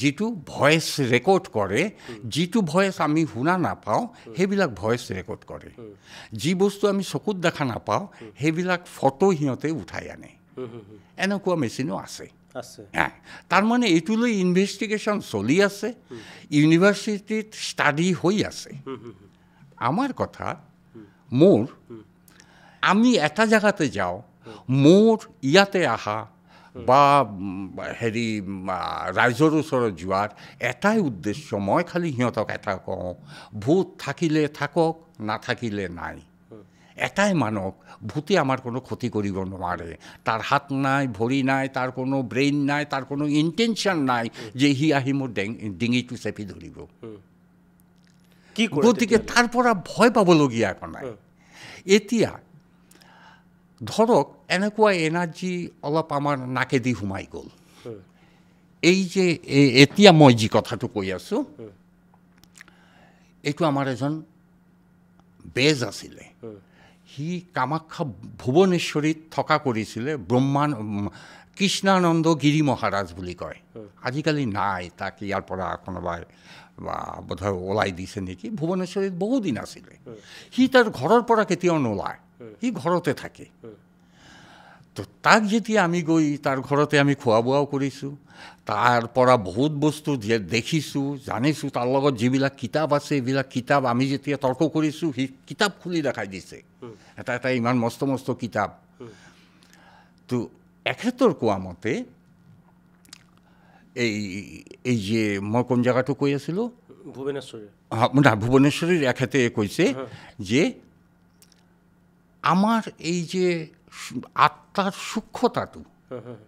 যিটো ভইচ ৰেকৰ্ড কৰে যিটো ভইচ আমি শুনা নাপাওঁ সেইবিলাক ভইচ ৰেকৰ্ড কৰে যি বস্তু আমি চকুত দেখা নাপাওঁ সেইবিলাক ফটো সিহঁতে উঠাই আনে এনেকুৱা মেচিনো আছে তাৰমানে এইটোলৈ ইনভেষ্টিগেশ্যন চলি আছে ইউনিভাৰ্চিটিত ষ্টাডি হৈ আছে আমাৰ কথা মোৰ আমি এটা জেগাতে যাওঁ মোৰ ইয়াতে অহা বা হেৰি ৰাইজৰ ওচৰত যোৱাৰ এটাই উদ্দেশ্য মই খালি সিহঁতক এটা কওঁ ভূত থাকিলে থাকক নাথাকিলে নাই এটাই মানক ভূতে আমাৰ কোনো ক্ষতি কৰিব নোৱাৰে তাৰ হাত নাই ভৰি নাই তাৰ কোনো ব্ৰেইন নাই তাৰ কোনো ইণ্টেনশ্যন নাই যে সি আহি মোৰ ডিঙিটো চেপি ধৰিব কি গতিকে তাৰ পৰা ভয় পাবলগীয়া একো নাই এতিয়া ধৰক এনেকুৱা এনাৰ্জি অলপ আমাৰ নাকেদি সোমাই গ'ল এই যে এতিয়া মই যি কথাটো কৈ আছোঁ এইটো আমাৰ এজন বেজ আছিলে সি কামাখ্যা ভুৱনেশ্বৰীত থকা কৰিছিলে ব্ৰহ্মাণ্ড কৃষ্ণানন্দ গিৰি মহাৰাজ বুলি কয় আজিকালি নাই তাক ইয়াৰ পৰা কোনোবাই বোধহয় ওলাই দিছে নেকি ভুৱনেশ্বৰীত বহুদিন আছিলে সি তাৰ ঘৰৰ পৰা কেতিয়াও নোলায় সি ঘৰতে থাকে তো তাক যেতিয়া আমি গৈ তাৰ ঘৰতে আমি খোৱা বোৱাও কৰিছোঁ তাৰ পৰা বহুত বস্তু দেখিছোঁ জানিছোঁ তাৰ লগত যিবিলাক কিতাপ আছে এইবিলাক কিতাপ আমি যেতিয়া তৰ্ক কৰিছোঁ সি কিতাপ খুলি দেখাই দিছে এটা এটা ইমান মস্ত মস্ত কিতাপ তো এখেতৰ কোৱা মতে এই এই যে মই কোন জেগাটো কৈ আছিলোঁ ভুৱনেশ্বৰী ভুৱনেশ্বৰীৰ এখেতে কৈছে যে আমার এই যে আত্মার সূক্ষ্মতাটো হ্যাঁ।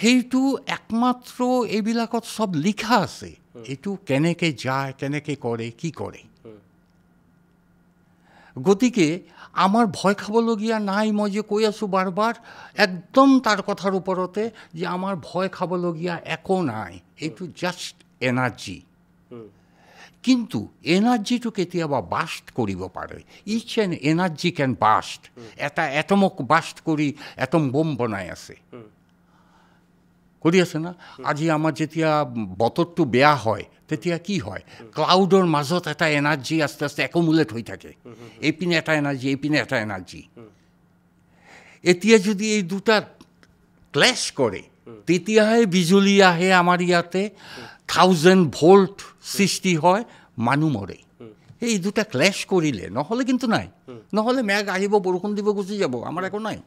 সেইটো একমাত্ৰ এইবিলাকত চব লিখা আছে হ্যাঁ। এইটো কেনেকৈ যায় কেনেকৈ কৰে কি কৰে হ্যাঁ। গতিকে আমাৰ ভয় খাবলগীয়া নাই মই যে কৈ আছোঁ বাৰ বাৰ একদম তাৰ কথাৰ ওপৰতে যে আমাৰ ভয় খাবলগীয়া একো নাই এইটো জাষ্ট এনাৰ্জি কিন্তু এনাৰ্জিটো কেতিয়াবা বাষ্ট কৰিব পাৰে is and energy can burst এটা এটমক বাষ্ট কৰি এটম বোম বনাই আছে কৰি আছে না আজি আমাৰ যেতিয়া বতৰটো বেয়া হয় তেতিয়া কি হয় ক্লাউডৰ মাজত এটা এনাৰ্জি আস্তে আস্তে একমুলেট হৈ থাকে এইপিনে এটা এনাৰ্জি এইপিনে এটা এনাৰ্জি এতিয়া যদি এই দুটা ক্লেছ কৰে তেতিয়াহে বিজুলী আহে আমাৰ ইয়াতে থাউজেণ্ড ভল্ট সৃষ্টি হয় মানুহ মৰে এই দুটা ক্লেছ কৰিলে নহ'লে কিন্তু নাই নহ'লে মেঘ আহিব বৰষুণ দিব গুচি যাব আমাৰ একো নাই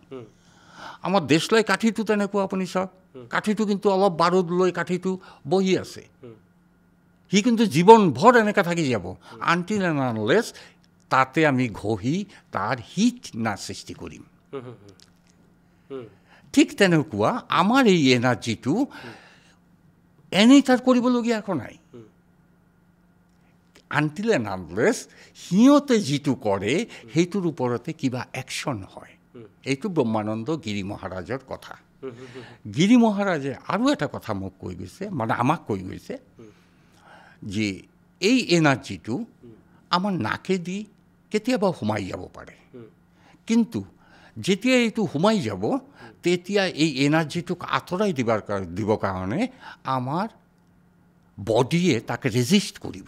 আমাৰ দেশলৈ কাঠিটো তেনেকুৱা আপুনি চাওক কাঠিটো কিন্তু অলপ বাৰুদ লৈ কাঠিটো বহি আছে সি কিন্তু জীৱনভৰ এনেকৈ থাকি যাব আনটি নানলেছ তাতে আমি ঘঁহি তাৰ হিট না সৃষ্টি কৰিম ঠিক তেনেকুৱা আমাৰ এই এনাৰ্জিটো এনেই তাত কৰিবলগীয়া একো নাই আনটিলে নানলেছ সিহঁতে যিটো কৰে সেইটোৰ ওপৰতে কিবা একশ্যন হয় এইটো ব্ৰহ্মানন্দ গিৰি মহাৰাজৰ কথা গিৰি মহাৰাজে আৰু এটা কথা মোক কৈ গৈছে মানে আমাক কৈ গৈছে যে এই এনাৰ্জিটো আমাৰ নাকেদি কেতিয়াবা সোমাই যাব পাৰে কিন্তু যেতিয়া এইটো সোমাই যাব তেতিয়া এই এনার্জিটুক আঁতৰাই দিবার দিবৰ কাৰণে আমাৰ বডিয়ে তাক ৰেজিষ্ট কৰিব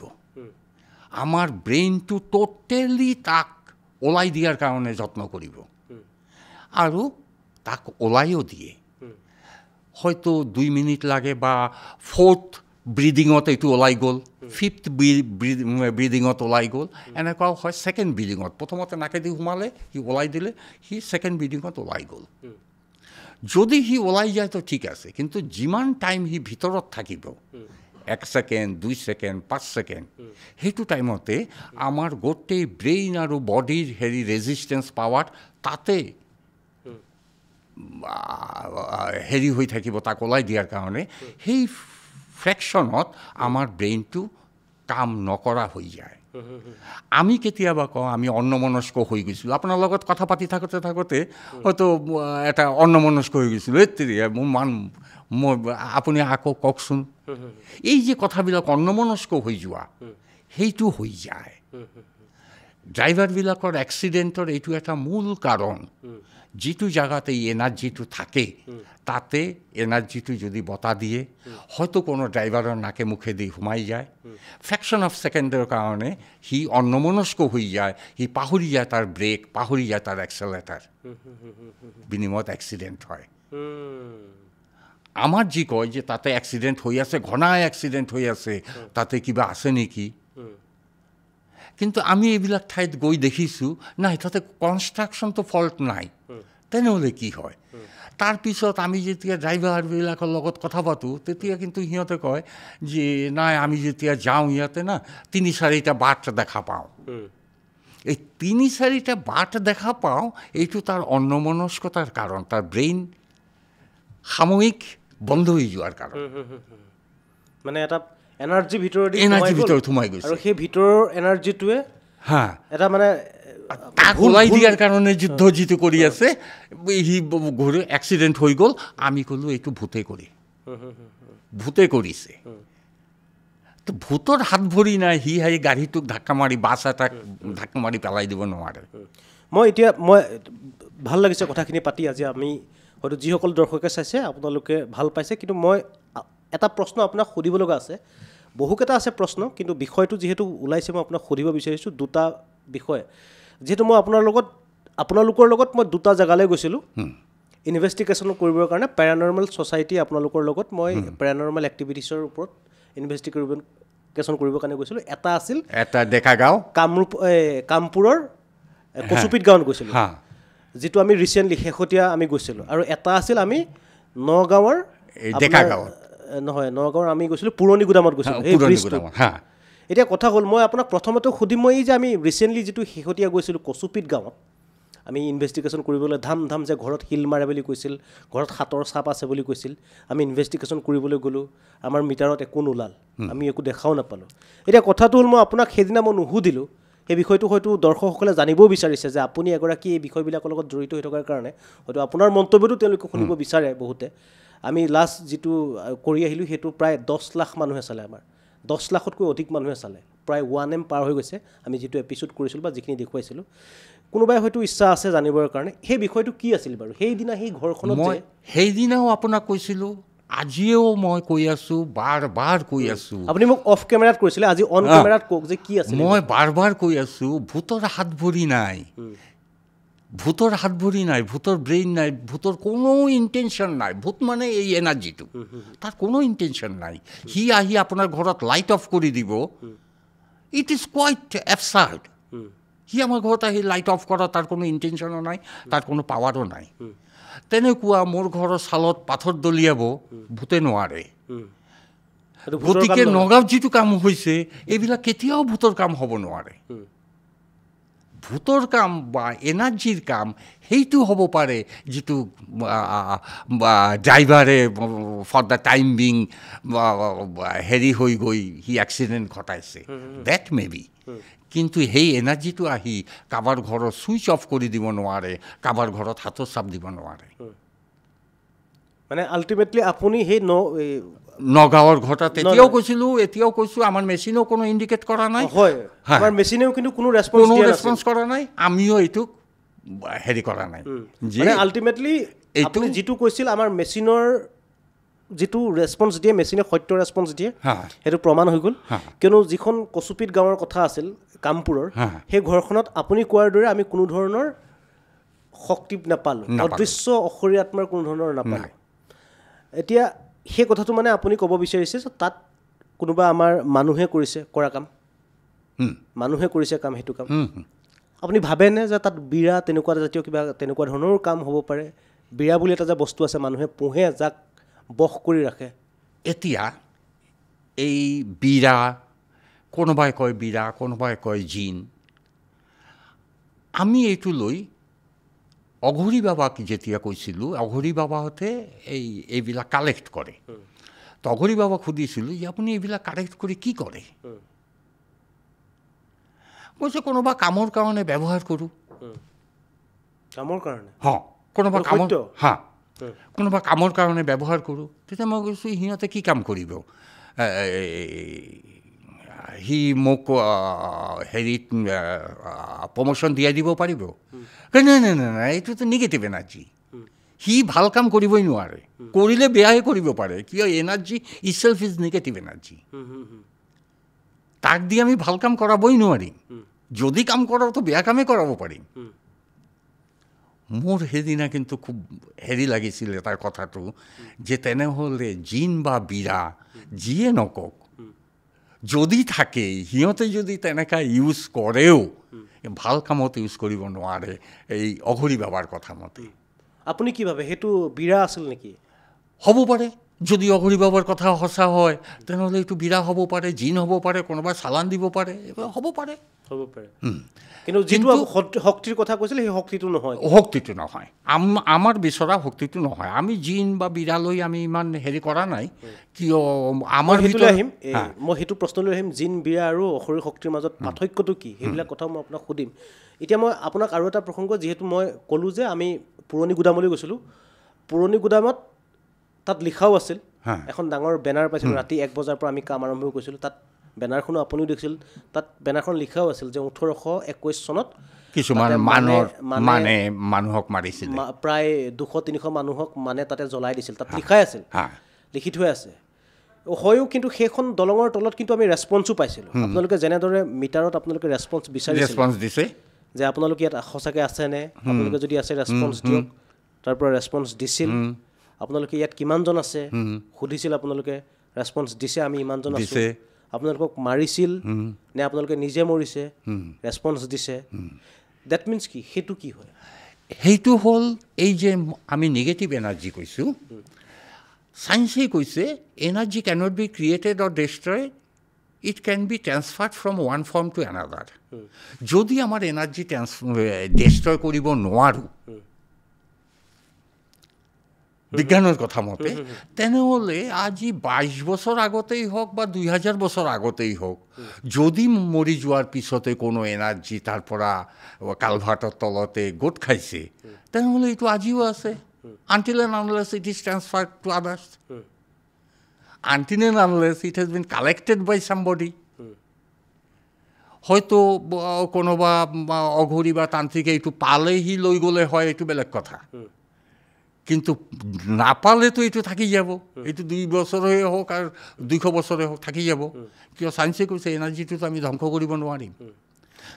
আমাৰ ব্ৰেইনটো টোটেলি তাক ওলাই দিয়াৰ কাৰণে যত্ন কৰিব আৰু তাক ওলাইও দিয়ে হয়তো দুই মিনিট লাগে বা ফ'ৰ্থ ব্ৰিডিঙত এইটো ওলাই গ'ল ফিফ্থ ব্ৰিডিঙত ওলাই গ'ল এনেকুৱাও হয় ছেকেণ্ড ব্ৰিডিঙত প্ৰথমতে নাকেদি সোমালে সি ওলাই দিলে সি ছেকেণ্ড ব্ৰিডিঙত ওলাই গ'ল যদি সি ওলাই যায় তো ঠিক আছে কিন্তু যিমান টাইম সি ভিতৰত থাকিব এক ছেকেণ্ড দুই ছেকেণ্ড পাঁচ ছেকেণ্ড সেইটো টাইমতে আমাৰ গোটেই ব্ৰেইন আৰু বডিৰ হেৰি ৰেজিষ্টেঞ্চ পাৱাৰ তাতে হেৰি হৈ থাকিব তাক ওলাই দিয়াৰ কাৰণে সেই ফ্ৰেকশ্যনত আমাৰ ব্ৰেইনটো কাম নকৰা হৈ যায় আমি কেতিয়াবা কওঁ আমি অন্নমনস্ক হৈ গৈছিলোঁ আপোনাৰ লগত কথা পাতি থাকোঁতে থাকোঁতে হয়তো এটা অন্নমনস্ক হৈ গৈছিলোঁ এতিয়া মোৰ মান মই আপুনি আকৌ কওকচোন এই যে কথাবিলাক অন্নমনস্ক হৈ যোৱা সেইটো হৈ যায় ড্ৰাইভাৰবিলাকৰ এক্সিডেণ্টৰ এইটো এটা মূল কাৰণ যিটো জায়গাতে এই এনার্জিটু থাকে তাতে এনার্জিটু যদি বতা দিয়ে হয়তো কোনো ড্রাইভারের নাকে মুখে দিয়ে ঘুমাই যায় ফ্র্যাকশন অফ সেকেন্ডের কারণে হি অন্যমনস্ক হয়ে যায় হি পাহরি যায় তার ব্রেক পাহরি যায় তার অ্যাক্সেলেটার বিনিময়ত অ্যাক্সিডেন্ট হয় আমার যে কয় যে তাতে অ্যাক্সিডেন্ট হয়ে আছে ঘনায় অ্যাক্সিডেন্ট হয়ে আছে তাতে কিবা আছে নেকি কিন্তু আমি এইবিলাক ঠাইত গৈ দেখিছোঁ নাই তাতে কনষ্ট্ৰাকশ্যনটো ফল্ট নাই তেনেহ'লে কি হয় তাৰপিছত আমি যেতিয়া ড্ৰাইভাৰবিলাকৰ লগত কথা পাতোঁ তেতিয়া কিন্তু সিহঁতে কয় যে নাই আমি যেতিয়া যাওঁ ইয়াতে না তিনি চাৰিটা বাট দেখা পাওঁ এই তিনি চাৰিটা বাট দেখা পাওঁ এইটো তাৰ অন্নমনস্কতাৰ কাৰণ তাৰ ব্ৰেইন সাময়িক বন্ধ হৈ যোৱাৰ কাৰণ মানে এটা এনাৰ্জি ভিতৰত এনাৰ্জি ভিতৰত সোমাই গৈছে আৰু সেই ভিতৰৰ এনাৰ্জিটোৱে হা এটা মানে তাক ওলাই দিয়াৰ কাৰণে যুদ্ধ যিটো কৰি আছে সি ঘূৰি এক্সিডেণ্ট হৈ গ'ল আমি ক'লোঁ এইটো ভূতে কৰি ভূতে কৰিছে তো ভূতৰ হাত ভৰি নাই সি সেই গাড়ীটোক ধাক্কা মাৰি বাছ এটাক ধাক্কা মাৰি পেলাই দিব নোৱাৰে মই এতিয়া মই ভাল লাগিছে কথাখিনি পাতি আজি আমি হয়তো যিসকল দৰ্শকে চাইছে আপোনালোকে ভাল পাইছে কিন্তু মই এটা প্ৰশ্ন আপোনাক সুধিব লগা আছে বহুকেইটা আছে প্ৰশ্ন কিন্তু বিষয়টো যিহেতু ওলাইছে মই আপোনাক সুধিব বিচাৰিছোঁ দুটা বিষয় যিহেতু মই আপোনাৰ লগত আপোনালোকৰ লগত মই দুটা জেগালৈ গৈছিলোঁ ইনভেষ্টিগেশ্যন কৰিবৰ কাৰণে পেৰানৰ্মেল ছ'চাইটি আপোনালোকৰ লগত মই পেৰানৰ্মেল এক্টিভিটিছৰ ওপৰত ইনভেষ্টিগেশ্যন কৰিবৰ কাৰণে গৈছিলোঁ এটা আছিল এটা ডেকা গাঁও কামৰূপ কামপুৰৰ কচুপিত গাঁৱত গৈছিলোঁ যিটো আমি ৰিচেণ্টলি শেহতীয়া আমি গৈছিলোঁ আৰু এটা আছিল আমি নগাঁৱৰ ডেকা গাঁৱত নহয় নগাঁৱৰ আমি গৈছিলোঁ পুৰণি গুদামত গৈছিলোঁ এতিয়া কথা হ'ল মই আপোনাক প্ৰথমতে সুধিম মই এই যে আমি ৰিচেণ্টলি যিটো শেহতীয়া গৈছিলোঁ কচুপিত গাঁৱত আমি ইনভেষ্টিগেশ্যন কৰিবলৈ ধাম ধাম যে ঘৰত শিল মাৰে বুলি কৈছিল ঘৰত হাতৰ চাপ আছে বুলি কৈছিল আমি ইনভেষ্টিগেশ্যন কৰিবলৈ গ'লোঁ আমাৰ মিটাৰত একো নোলাল আমি একো দেখাও নাপালোঁ এতিয়া কথাটো হ'ল মই আপোনাক সেইদিনা মই নুসুধিলোঁ সেই বিষয়টো হয়তো দৰ্শকসকলে জানিবও বিচাৰিছে যে আপুনি এগৰাকী এই বিষয়বিলাকৰ লগত জড়িত হৈ থকাৰ কাৰণে হয়তো আপোনাৰ মন্তব্যটো তেওঁলোকে শুনিব বিচাৰে বহুতে আমি লাষ্ট যিটো কৰি আহিলোঁ সেইটো প্ৰায় দহ লাখ মানুহে চালে আমাৰ দহ লাখতকৈ অধিক মানুহে চালে প্ৰায় ওৱান এম পাৰ হৈ গৈছে আমি যিটো এপিচ'ড কৰিছিলোঁ বা যিখিনি দেখুৱাইছিলোঁ কোনোবাই হয়তো ইচ্ছা আছে জানিবৰ কাৰণে সেই বিষয়টো কি আছিল বাৰু সেইদিনা সেই ঘৰখনত মই সেইদিনাও আপোনাক কৈছিলোঁ আজিও মই কৈ আছো বাৰ বাৰ কৈ আছো আপুনি মোক অফ কেমেৰাত কৈছিলে আজি অন কেমেৰাত কওক যে কি আছে মই বাৰ বাৰ কৈ আছো ভূতৰ হাত ভৰি নাই ভূতৰ হাত ভৰি নাই ভূতৰ ব্ৰেইন নাই ভূতৰ কোনো ইণ্টেনশ্যন নাই ভূত মানে এই এনাৰ্জিটো তাৰ কোনো ইণ্টেনশ্যন নাই সি আহি আপোনাৰ ঘৰত লাইট অফ কৰি দিব ইট ইজ কোৱাইট এফচাৰ্ড সি আমাৰ ঘৰত আহি লাইট অফ কৰা তাৰ কোনো ইণ্টেনশ্যনো নাই তাৰ কোনো পাৱাৰো নাই তেনেকুৱা মোৰ ঘৰৰ ছালত পাথৰ দলিয়াব ভূতে নোৱাৰে গতিকে নগাঁৱত যিটো কাম হৈছে এইবিলাক কেতিয়াও ভূতৰ কাম হ'ব নোৱাৰে ভূতৰ কাম বা এনাৰ্জিৰ কাম সেইটো হ'ব পাৰে যিটো ড্ৰাইভাৰে for the time being hurry হৈ গৈ সি এক্সিডেণ্ট ঘটাইছে ডেট মে বি কিন্তু সেই এনাৰ্জিটো আহি কাৰোবাৰ ঘৰত ছুইচ অফ কৰি দিব নোৱাৰে কাৰোবাৰ ঘৰত হাতৰ চাপ দিব নোৱাৰে মানে আল্টিমেটলি আপুনি সেই ন নগাঁৱৰ ঘটা তেতিয়াও কৈছিলোঁ এতিয়াও কৈছোঁ আমাৰ মেচিনেও কোনো ইণ্ডিকেট কৰা নাই আমাৰ মেচিনেও কিন্তু কোনো কোনো ৰেছপঞ্চ কৰা নাই আমিও এইটোক হেৰি কৰা নাই আল্টিমেটলি এইটো যিটো কৈছিল আমাৰ মেচিনৰ যিটো ৰেছপঞ্চ দিয়ে মেচিনে সত্য ৰেছপঞ্চ দিয়ে সেইটো প্ৰমাণ হৈ গ'ল কিয়নো যিখন কচুপিত গাঁৱৰ কথা আছিল কামপুৰৰ সেই ঘৰখনত আপুনি কোৱাৰ দৰে আমি কোনো ধৰণৰ শক্তি নাপালোঁ অদৃশ্য অসৰীয়া আত্মাৰ কোনো ধৰণৰ নাপালোঁ এতিয়া সেই কথাটো মানে আপুনি ক'ব বিচাৰিছে যে তাত কোনোবা আমাৰ মানুহে কৰিছে কৰা কাম মানুহে কৰিছে কাম সেইটো কাম আপুনি ভাবেনে যে তাত বীৰা তেনেকুৱা জাতীয় কিবা তেনেকুৱা ধৰণৰো কাম হ'ব পাৰে বীৰা বুলি এটা যে বস্তু আছে মানুহে পোহে যাক বস কৰি ৰাখে এতিয়া এই বীৰা কোনোবাই কয় বীৰা কোনোবাই কয় জিন আমি এইটো লৈ অঘূৰি বাবাক যেতিয়া কৈছিলোঁ অঘূৰি বাবাহঁতে এই এইবিলাক কালেক্ট কৰে তো অঘূৰি বাবাক সুধিছিলোঁ যে আপুনি এইবিলাক কালেক্ট কৰি কি কৰে কৈছে কোনোবা কামৰ কাৰণে ব্যৱহাৰ কৰোঁ কামৰ কাৰণে হ কোনোবা কামৰ হা কোনোবা কামৰ কাৰণে ব্যৱহাৰ কৰোঁ তেতিয়া মই কৈছোঁ সিহঁতে কি কাম কৰিব সি মোক হেৰিত প্ৰমোশ্যন দিয়াই দিব পাৰিব নাই নাই নাই নাই এইটোতো নিগেটিভ এনাৰ্জি সি ভাল কাম কৰিবই নোৱাৰে কৰিলে বেয়াহে কৰিব পাৰে কিয় energy itself is negative energy তাক দি আমি ভাল কাম কৰাবই নোৱাৰিম যদি কাম কৰাওতো বেয়া কামেই কৰাব পাৰিম মোৰ সেইদিনা কিন্তু খুব হেৰি লাগিছিলে তাৰ কথাটো যে তেনেহ'লে জিন বা বীৰা যিয়ে নকওক যদি থাকে সিহঁতে যদি তেনেকৈ ইউজ কৰেও ভাল কামত ইউজ কৰিব নোৱাৰে এই অঘৰী বাবাৰ কথামতে আপুনি কি ভাবে সেইটো বীৰা আছিল নেকি হ'ব পাৰে যদি অভিভাৱকৰ কথা সঁচা হয় তেনেহ'লে এইটো বিৰা হ'ব পাৰে জিন হ'ব পাৰে কোনোবাই চালান দিব পাৰে হ'ব পাৰে হ'ব পাৰে কিন্তু যিটো শক্তিৰ কথা কৈছিলে সেই শক্তিটো নহয় শক্তিটো নহয় আমাৰ বিচৰা শক্তিটো নহয় আমি জিন বা বিৰালৈ আমি ইমান হেৰি কৰা নাই কিয় আমাৰ সেইটো আহিম মই সেইটো প্ৰশ্নলৈ আহিম জিন বিৰা আৰু অসুৰী শক্তিৰ মাজত পাৰ্থক্যটো কি সেইবিলাক কথা মই আপোনাক সুধিম এতিয়া মই আপোনাক আৰু এটা প্ৰসংগ যিহেতু মই ক'লোঁ যে আমি পুৰণি গুদামলৈ গৈছিলোঁ পুৰণি গুদামত তাত লিখাও আছিল এখন ডাঙৰ বেনাৰ পাইছিলোঁ ৰাতি এক বজাৰ পৰা আমি কাম আৰম্ভ কৰিছিলোঁ তাত বেনাৰখনো আপুনিও দেখিছিল তাত বেনাৰখন লিখাও আছিল যে ওঠৰশ একৈছ চনত কিছুমান মানে মানুহক মাৰিছিল প্ৰায় দুশ তিনিশ মানুহক মানে তাতে জ্বলাই দিছিল তাত লিখাই আছিল লিখি থৈ আছে হয়ো কিন্তু সেইখন দলঙৰ তলত কিন্তু আমি ৰেচপন্সো পাইছিলোঁ আপোনালোকে যেনেদৰে মিটাৰত আপোনালোকে ৰেছপঞ্চ বিচাৰিছে যে আপোনালোকে ইয়াত সঁচাকৈ আছেনে আপোনালোকে যদি আছে ৰেচপন্স দিয়ক তাৰ পৰা ৰেচপন্স দিছিল আপোনালোকে ইয়াত কিমানজন আছে সুধিছিল আপোনালোকে ৰেছপন্স দিছে আমি ইমানজন আছে আপোনালোকক মাৰিছিল নে আপোনালোকে নিজে মৰিছে ৰেছপন্স দিছে ডেট মিনছ কি সেইটো কি হয় সেইটো হ'ল এই যে আমি নিগেটিভ এনাৰ্জি কৈছোঁ চায়েন্সেই কৈছে energy cannot be created or destroy it can be transferred from one form to another যদি আমাৰ এনাৰ্জি ট্ৰেন্স ডেষ্ট্ৰয় কৰিব নোৱাৰোঁ বিজ্ঞানের কথা মতে তেনেহ'লে আজি বাইছ বছৰ আগতেই হওক বা দুই হাজাৰ বছৰ আগতেই হওক যদি মৰি যোৱাৰ পিছতে কোনো এনাৰ্জি তাৰ পৰা কালভাৰ্টৰ তলতে গোট খাইছে তেনেহ'লে এইটো আজিও আছে until and unless it is transfer to others until and unless it has been collected by somebody হয়তো কোনোবা অঘৰী বা তান্ত্ৰিকে এইটো পালেহি লৈ গ'লে হয় এইটো বেলেগ কথা কিন্তু নাপালেতো এইটো থাকি যাব এইটো দুই বছৰে হওক আৰু দুইশ বছৰে হওক থাকি যাব কিয় চায়েন্সে কৈছে এনাৰ্জিটোতো আমি ধ্বংস কৰিব নোৱাৰিম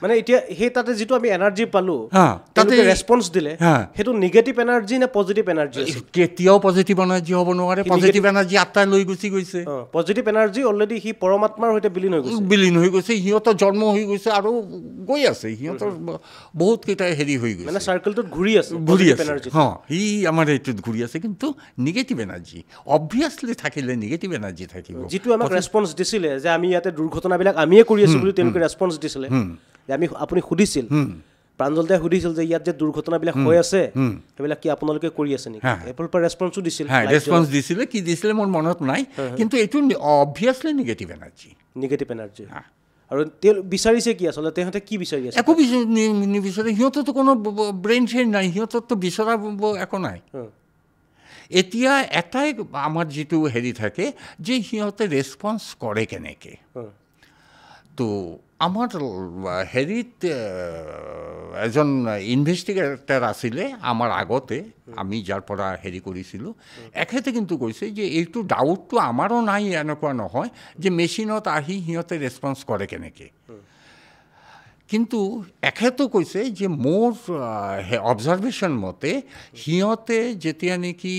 মানে এতিয়া সেই তাতে যিটো আমি এনাৰ্জি পালোঁ তাতে ৰেছপঞ্চ দিলে সেইটো নিগেটিভ এনাৰ্জি নে পজিটিভ এনাৰ্জি কেতিয়াও পজিটিভ এনাৰ্জি হ'ব নোৱাৰে পজিটিভ এনাৰ্জি আটাই লৈ গুচি গৈছে পজিটিভ এনাৰ্জি অলৰেডি সি পৰমাত্মাৰ সৈতে বিলীন হৈ গৈছে বিলীন হৈ গৈছে সিহঁতৰ জন্ম হৈ গৈছে আৰু গৈ আছে সিহঁতৰ বহুত কেইটাই হেৰি হৈ গৈছে মানে চাৰ্কেলটোত ঘূৰি আছে ঘূৰি আছে এনাৰ্জি হ সি আমাৰ এইটোত ঘূৰি আছে কিন্তু নিগেটিভ এনাৰ্জি অভিয়াছলি থাকিলে নিগেটিভ এনাৰ্জি থাকিব যিটো আমাক ৰেছপঞ্চ দিছিলে যে আমি ইয়াতে দুৰ্ঘটনাবিলাক আমিয়ে কৰি আছোঁ বুলি তেওঁলোকে ৰেছপঞ্চ দিছিলে যে আমি আপুনি সুধিছিল প্ৰাঞ্জল দাই সুধিছিল যে ইয়াত যে দুৰ্ঘটনাবিলাক হৈ আছে সেইবিলাক কি আপোনালোকে কৰি আছে নেকি এপৰ পৰা ৰেচপঞ্চো দিছিল ৰেচপঞ্চ দিছিলে কি দিছিলে মোৰ মনত নাই কিন্তু এইটো obviously negative energy negative energy আৰু তেওঁ বিচাৰিছে কি আচলতে তেহেঁতে কি বিচাৰি আছে একো নিবিচাৰে সিহঁতৰতো কোনো ব্ৰেইন চেইন নাই সিহঁতৰতো বিচৰা একো নাই এতিয়া এটাই আমাৰ যিটো হেৰি থাকে যে সিহঁতে ৰেচপঞ্চ কৰে কেনেকৈ ত' আমাৰ হেৰিত এজন ইনভেস্টিগেটর আছিলে আমাৰ আগতে আমি যাৰ পৰা হেৰি কৰিছিলোঁ এখেতে কিন্তু কৈছে যে এইটো ডাউটটো আমাৰো নাই এনেকুৱা নহয় যে মেচিনত আহি সিহঁতে রেসপন্স কৰে কেনেকৈ কিন্তু এখেতো কৈছে যে মোৰ অবজাৰ্ভেশ্যন মতে সিহঁতে যেতিয়া নেকি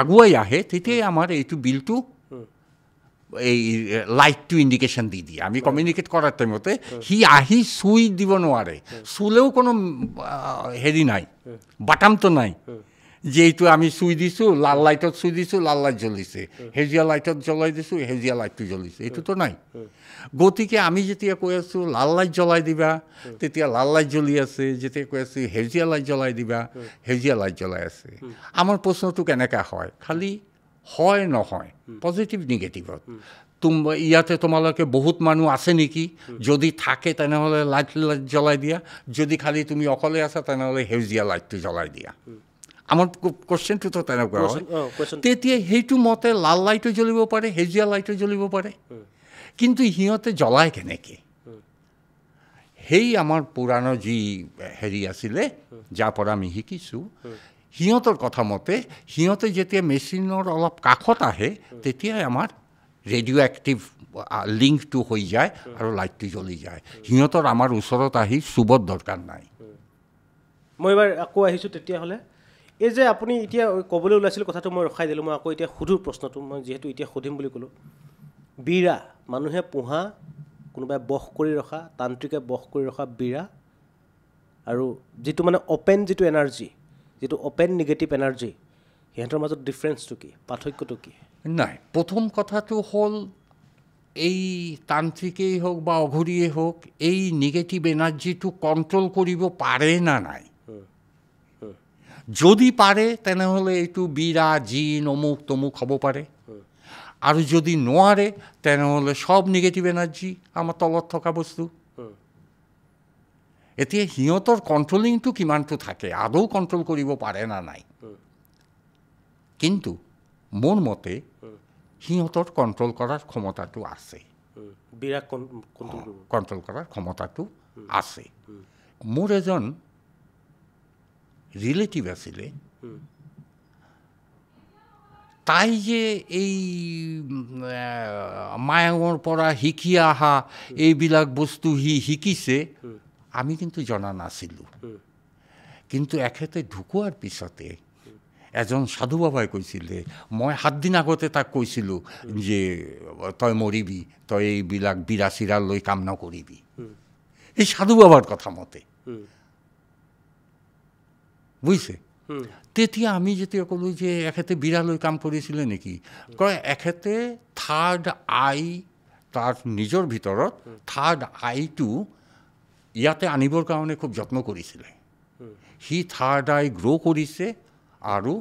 আগুৱাই আহে তেতিয়াই আমাৰ এইটো বিলটো এই লাইট টু ইন্ডিকেশন দি দিয়ে আমি কমিউনিকেট করার টাইমতে সি আহি চুই দিব নোৱাৰে চুলেও কোনো হেৰি নাই বাটামটো নাই যে এইটো আমি চুই দিছোঁ লাল লাইটত চুই দিছোঁ লাল লাইট জ্বলিছে হেজিয়া লাইটত জ্বলাই দিছোঁ হেজিয়া লাইটটো জ্বলিছে এইটোতো নাই গতিকে আমি যেতিয়া কৈ আছোঁ লাল লাইট জ্বলাই দিবা তেতিয়া লাল লাইট জ্বলি আছে যেতিয়া কৈ আছোঁ সেউজীয়া লাইট জ্বলাই দিবা সেউজীয়া লাইট জ্বলাই আছে আমাৰ প্ৰশ্নটো কেনেকুৱা হয় খালী হয় নহয় পজিটিভ নিগেটিভত তুম ইয়াতে তোমালোকে বহুত মানুহ আছে নেকি যদি থাকে তেনেহ'লে লাইট লাইট জ্বলাই দিয়া যদি খালী তুমি অকলে আছা তেনেহ'লে সেউজীয়া লাইটটো জ্বলাই দিয়া আমাৰ কুৱেশ্যনটোতো তেনেকুৱা হয় তেতিয়া সেইটো মতে লাল লাইটো জ্বলিব পাৰে সেউজীয়া লাইটো জ্বলিব পাৰে কিন্তু সিহঁতে জ্বলায় কেনেকৈ সেই আমাৰ পুৰাণৰ যি হেৰি আছিলে যাৰ পৰা আমি শিকিছোঁ সিহঁতৰ কথামতে সিহঁতে যেতিয়া মেচিনৰ অলপ কাষত আহে তেতিয়াই আমাৰ ৰেডিঅ' এক্টিভ লিংকটো হৈ যায় আৰু লাইটটো জ্বলি যায় সিহঁতৰ আমাৰ ওচৰত আহি চুবৰ দৰকাৰ নাই মই এবাৰ আকৌ আহিছোঁ তেতিয়াহ'লে এই যে আপুনি এতিয়া ক'বলৈ ওলাইছিল কথাটো মই ৰখাই দিলোঁ মই আকৌ এতিয়া সোধোঁ প্ৰশ্নটো মই যিহেতু এতিয়া সুধিম বুলি ক'লোঁ বীৰা মানুহে পোহা কোনোবাই বস কৰি ৰখা তান্ত্ৰিকে বস কৰি ৰখা বীৰা আৰু যিটো মানে অ'পেন যিটো এনাৰ্জি যিটো অ'পেন নিগেটিভ এনাৰ্জি সিহঁতৰ মাজত ডিফাৰেঞ্চটো কি পাৰ্থক্যটো কি নাই প্ৰথম কথাটো হ'ল এই তান্ত্ৰিকেই হওক বা অঘৰীয়ে হওক এই নিগেটিভ এনাৰ্জিটো কণ্ট্ৰল কৰিব পাৰে না নাই যদি পাৰে তেনেহ'লে এইটো বিৰা জিন অমুক তমুক হ'ব পাৰে আৰু যদি নোৱাৰে তেনেহ'লে চব নিগেটিভ এনাৰ্জি আমাৰ তলত থকা বস্তু এতিয়া সিহঁতৰ কণ্ট্ৰলিংটো কিমানটো থাকে আদৌ কণ্ট্ৰল কৰিব পাৰে না নাই কিন্তু মোৰ মতে সিহঁতৰ কণ্ট্ৰল কৰাৰ ক্ষমতাটো আছে কণ্ট্ৰল কৰাৰ ক্ষমতাটো আছে মোৰ এজন ৰিলেটিভ আছিলে তাই যে এই মায়ঙৰ পৰা শিকি অহা এইবিলাক বস্তু সি শিকিছে আমি কিন্তু জনা নাছিলোঁ কিন্তু এখেতে ঢুকোৱাৰ পিছতে এজন সাধু বাবাই কৈছিলে মই সাতদিন আগতে তাক কৈছিলোঁ যে তই মৰিবি তই এইবিলাক বিৰা চিৰা লৈ কাম নকৰিবি এই সাধু বাবাৰ কথা মতে বুজিছে তেতিয়া আমি যেতিয়া ক'লোঁ যে এখেতে বিৰালৈ কাম কৰিছিলে নেকি কয় এখেতে থাৰ্ড আই তাৰ নিজৰ ভিতৰত থাৰ্ড আইটো ইয়াতে আনিবৰ কাৰণে খুব যত্ন কৰিছিলে সি থাৰ্ড আই গ্ৰ' কৰিছে আৰু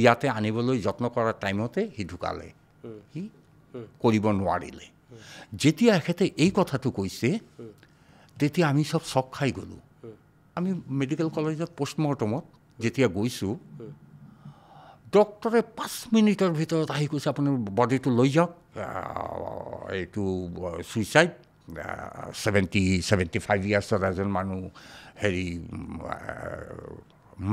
ইয়াতে আনিবলৈ যত্ন কৰাৰ টাইমতে সি ঢুকালে সি কৰিব নোৱাৰিলে যেতিয়া এখেতে এই কথাটো কৈছে তেতিয়া আমি চব চক খাই গ'লোঁ আমি মেডিকেল কলেজত পষ্টমৰ্টমত যেতিয়া গৈছোঁ ডক্টৰে পাঁচ মিনিটৰ ভিতৰত আহি কৈছে আপুনি বডিটো লৈ যাওক এইটো ছুইচাইড 70, 75 years ৰাজন মানুহ হেৰি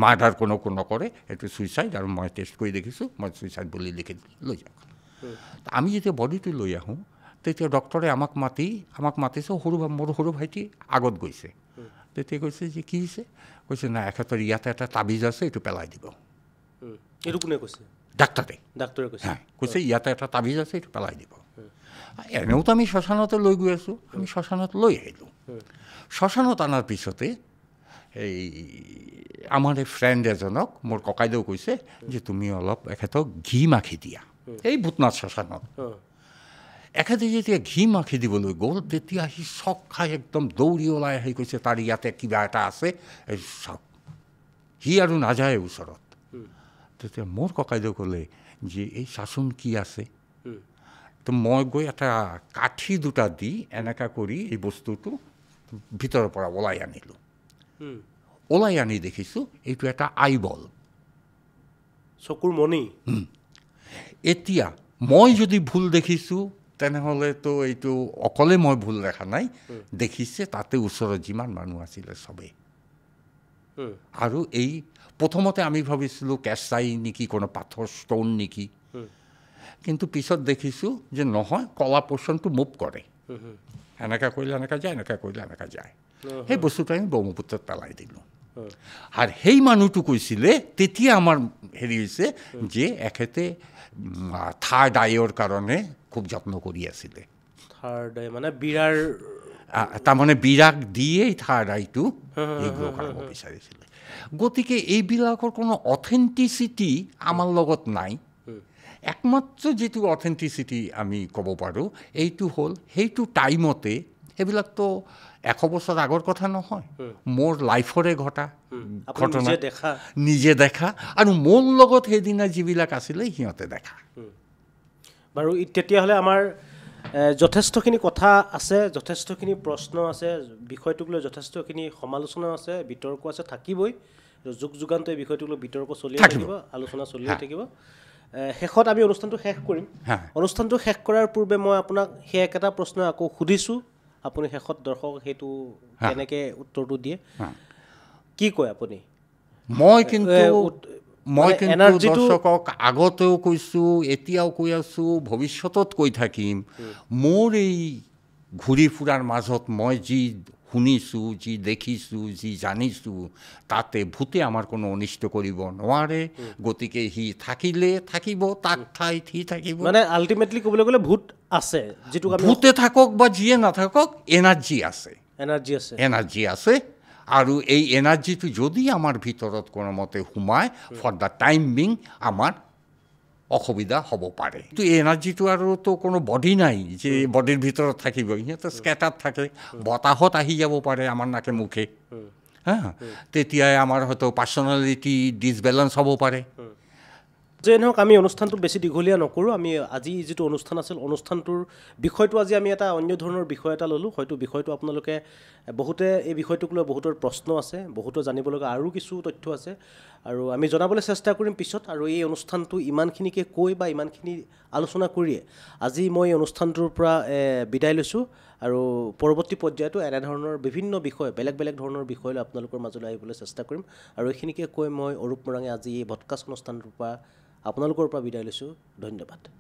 মাৰ্ডাৰ কোনো কোনো নকৰে সেইটো ছুইচাইড আৰু মই টেষ্ট কৰি দেখিছোঁ মই ছুইচাইড বুলি লিখি লৈ যাওঁ আমি যেতিয়া বডিটো লৈ আহোঁ তেতিয়া ডক্তৰে আমাক মাতি আমাক মাতিছে সৰু মোৰ সৰু ভাইটি আগত গৈছে তেতিয়া কৈছে যে কি হৈছে কৈছে নাই এখেতৰ ইয়াতে এটা তাবিজ আছে এইটো পেলাই দিব এইটো কোনে কৈছে ডাক্তৰে ডাক্তৰে কৈছে কৈছে ইয়াতে এটা তাবিজ আছে এইটো পেলাই দিব এনেওতো আমি শ্মশানতে লৈ গৈ আছোঁ আমি শ্মশানত লৈ আহিলোঁ শ্মশানত অনাৰ পিছতে এই আমাৰ এই ফ্ৰেণ্ড এজনক মোৰ ককাইদেউ কৈছে যে তুমি অলপ এখেতক ঘি মাখি দিয়া এই ভূতনাথ শ্মশানত এখেতে যেতিয়া ঘি মাখি দিবলৈ গ'ল তেতিয়া সি চক খাই একদম দৌৰি ওলাই আহি কৈছে তাৰ ইয়াতে কিবা এটা আছে এই চক সি আৰু নাযায় ওচৰত তেতিয়া মোৰ ককাইদেউ ক'লে যে এই চাচোন কি আছে তো মই গৈ এটা কাঠি দুটা দি এনেকুৱা কৰি এই বস্তুটো ভিতৰৰ পৰা ওলাই আনিলোঁ ওলাই আনি দেখিছোঁ এইটো এটা আই বল চকুৰ মণি এতিয়া মই যদি ভুল দেখিছোঁ তেনেহ'লেতো এইটো অকলে মই ভুল দেখা নাই দেখিছে তাতে ওচৰত যিমান মানুহ আছিলে চবেই আৰু এই প্ৰথমতে আমি ভাবিছিলোঁ কেঁচাই নেকি কোনো পাথৰ ষ্ট'ন নেকি কিন্তু পিছত দেখিছোঁ যে নহয় কলা পৰ্চনটো মুভ কৰে এনেকৈ কৰিলে এনেকৈ যায় এনেকৈ কৰিলে এনেকৈ যায় সেই বস্তুটো আমি ব্ৰহ্মপুত্ৰত পেলাই দিলোঁ আৰু সেই মানুহটো কৈছিলে তেতিয়া আমাৰ হেৰি হৈছে যে এখেতে থাৰ্ড আইৰ কাৰণে খুব যত্ন কৰি আছিলে থাৰ্ড আই মানে বিৰাৰ তাৰমানে বিৰাক দিয়েই থাৰ্ড আইটো কৰিব বিচাৰিছিলে গতিকে এইবিলাকৰ কোনো অথেণ্টিচিটি আমাৰ লগত নাই একমাত্ৰ যিটো অথেণ্টিচিটি আমি ক'ব পাৰোঁ এইটো হ'ল সেইটো টাইমতে সেইবিলাকতো এশ বছৰ আগৰ কথা নহয় মোৰ লাইফৰে ঘটা ঘটনা দেখা নিজে দেখা আৰু মোৰ লগত সেইদিনা যিবিলাক আছিলে সিহঁতে দেখা বাৰু তেতিয়াহ'লে আমাৰ যথেষ্টখিনি কথা আছে যথেষ্টখিনি প্ৰশ্ন আছে বিষয়টোক লৈ যথেষ্টখিনি সমালোচনা আছে বিতৰ্ক আছে থাকিবই যুগ যুগান্তৰ বিষয়টোক লৈ বিতৰ্ক চলিয়ে থাকিব আলোচনা চলিয়ে থাকিব শেষত আমি অনুষ্ঠানটো শেষ কৰিম অনুষ্ঠানটো শেষ কৰাৰ পূৰ্বে মই আপোনাক সেই একেটা প্ৰশ্ন আকৌ সুধিছোঁ আপুনি শেষত দৰ্শক সেইটো কেনেকৈ উত্তৰটো দিয়ে কি কয় আপুনি মই কিন্তু মই দৰ্শকক আগতেও কৈছোঁ এতিয়াও কৈ আছোঁ ভৱিষ্যতত কৈ থাকিম মোৰ এই ঘূৰি ফুৰাৰ মাজত মই যি শুনিছোঁ যি দেখিছোঁ যি জানিছোঁ তাতে ভূতে আমাৰ কোনো অনিষ্ট কৰিব নোৱাৰে গতিকে সি থাকিলে থাকিব তাক ঠাইত সি থাকিব মানে আল্টিমেটলি ক'বলৈ গ'লে ভূত আছে যিটো ভূতে থাকক বা যিয়ে নাথাকক এনাৰ্জি আছে এনাৰ্জি আছে এনাৰ্জি আছে আৰু এই এনাৰ্জিটো যদি আমাৰ ভিতৰত কোনোমতে সোমায় ফৰ দ্য টাইম বিং আমাৰ অসুবিধা হ'ব পাৰে কিন্তু এনাৰ্জিটো আৰুতো কোনো বডি নাই যে বডিৰ ভিতৰত থাকিব সিহঁতে স্কেটাৰ থাকে বতাহত আহি যাব পাৰে আমাৰ নাকে মুখে হা তেতিয়াই আমাৰ হয়তো পাৰ্চনেলিটি ডিছবেলেঞ্চ হ'ব পাৰে যে নহওক আমি অনুষ্ঠানটো বেছি দীঘলীয়া নকৰোঁ আমি আজি যিটো অনুষ্ঠান আছিল অনুষ্ঠানটোৰ বিষয়টো আজি আমি এটা অন্য ধৰণৰ বিষয় এটা ল'লোঁ হয়তো বিষয়টো আপোনালোকে বহুতে এই বিষয়টোক লৈ বহুতৰ প্ৰশ্ন আছে বহুতে জানিবলগা আৰু কিছু তথ্য আছে আৰু আমি জনাবলৈ চেষ্টা কৰিম পিছত আৰু এই অনুষ্ঠানটো ইমানখিনিকে কৈ বা ইমানখিনি আলোচনা কৰিয়ে আজি মই এই অনুষ্ঠানটোৰ পৰা বিদায় লৈছোঁ আৰু পৰৱৰ্তী পৰ্যায়তো এনেধৰণৰ বিভিন্ন বিষয় বেলেগ বেলেগ ধৰণৰ বিষয় লৈ আপোনালোকৰ মাজলৈ আহিবলৈ চেষ্টা কৰিম আৰু এইখিনিকে কৈ মই অৰূপ মৰাঙে আজি এই ভডকাষ্ট অনুষ্ঠানটোৰ পৰা আপোনালোকৰ পৰা বিদায় লৈছোঁ ধন্যবাদ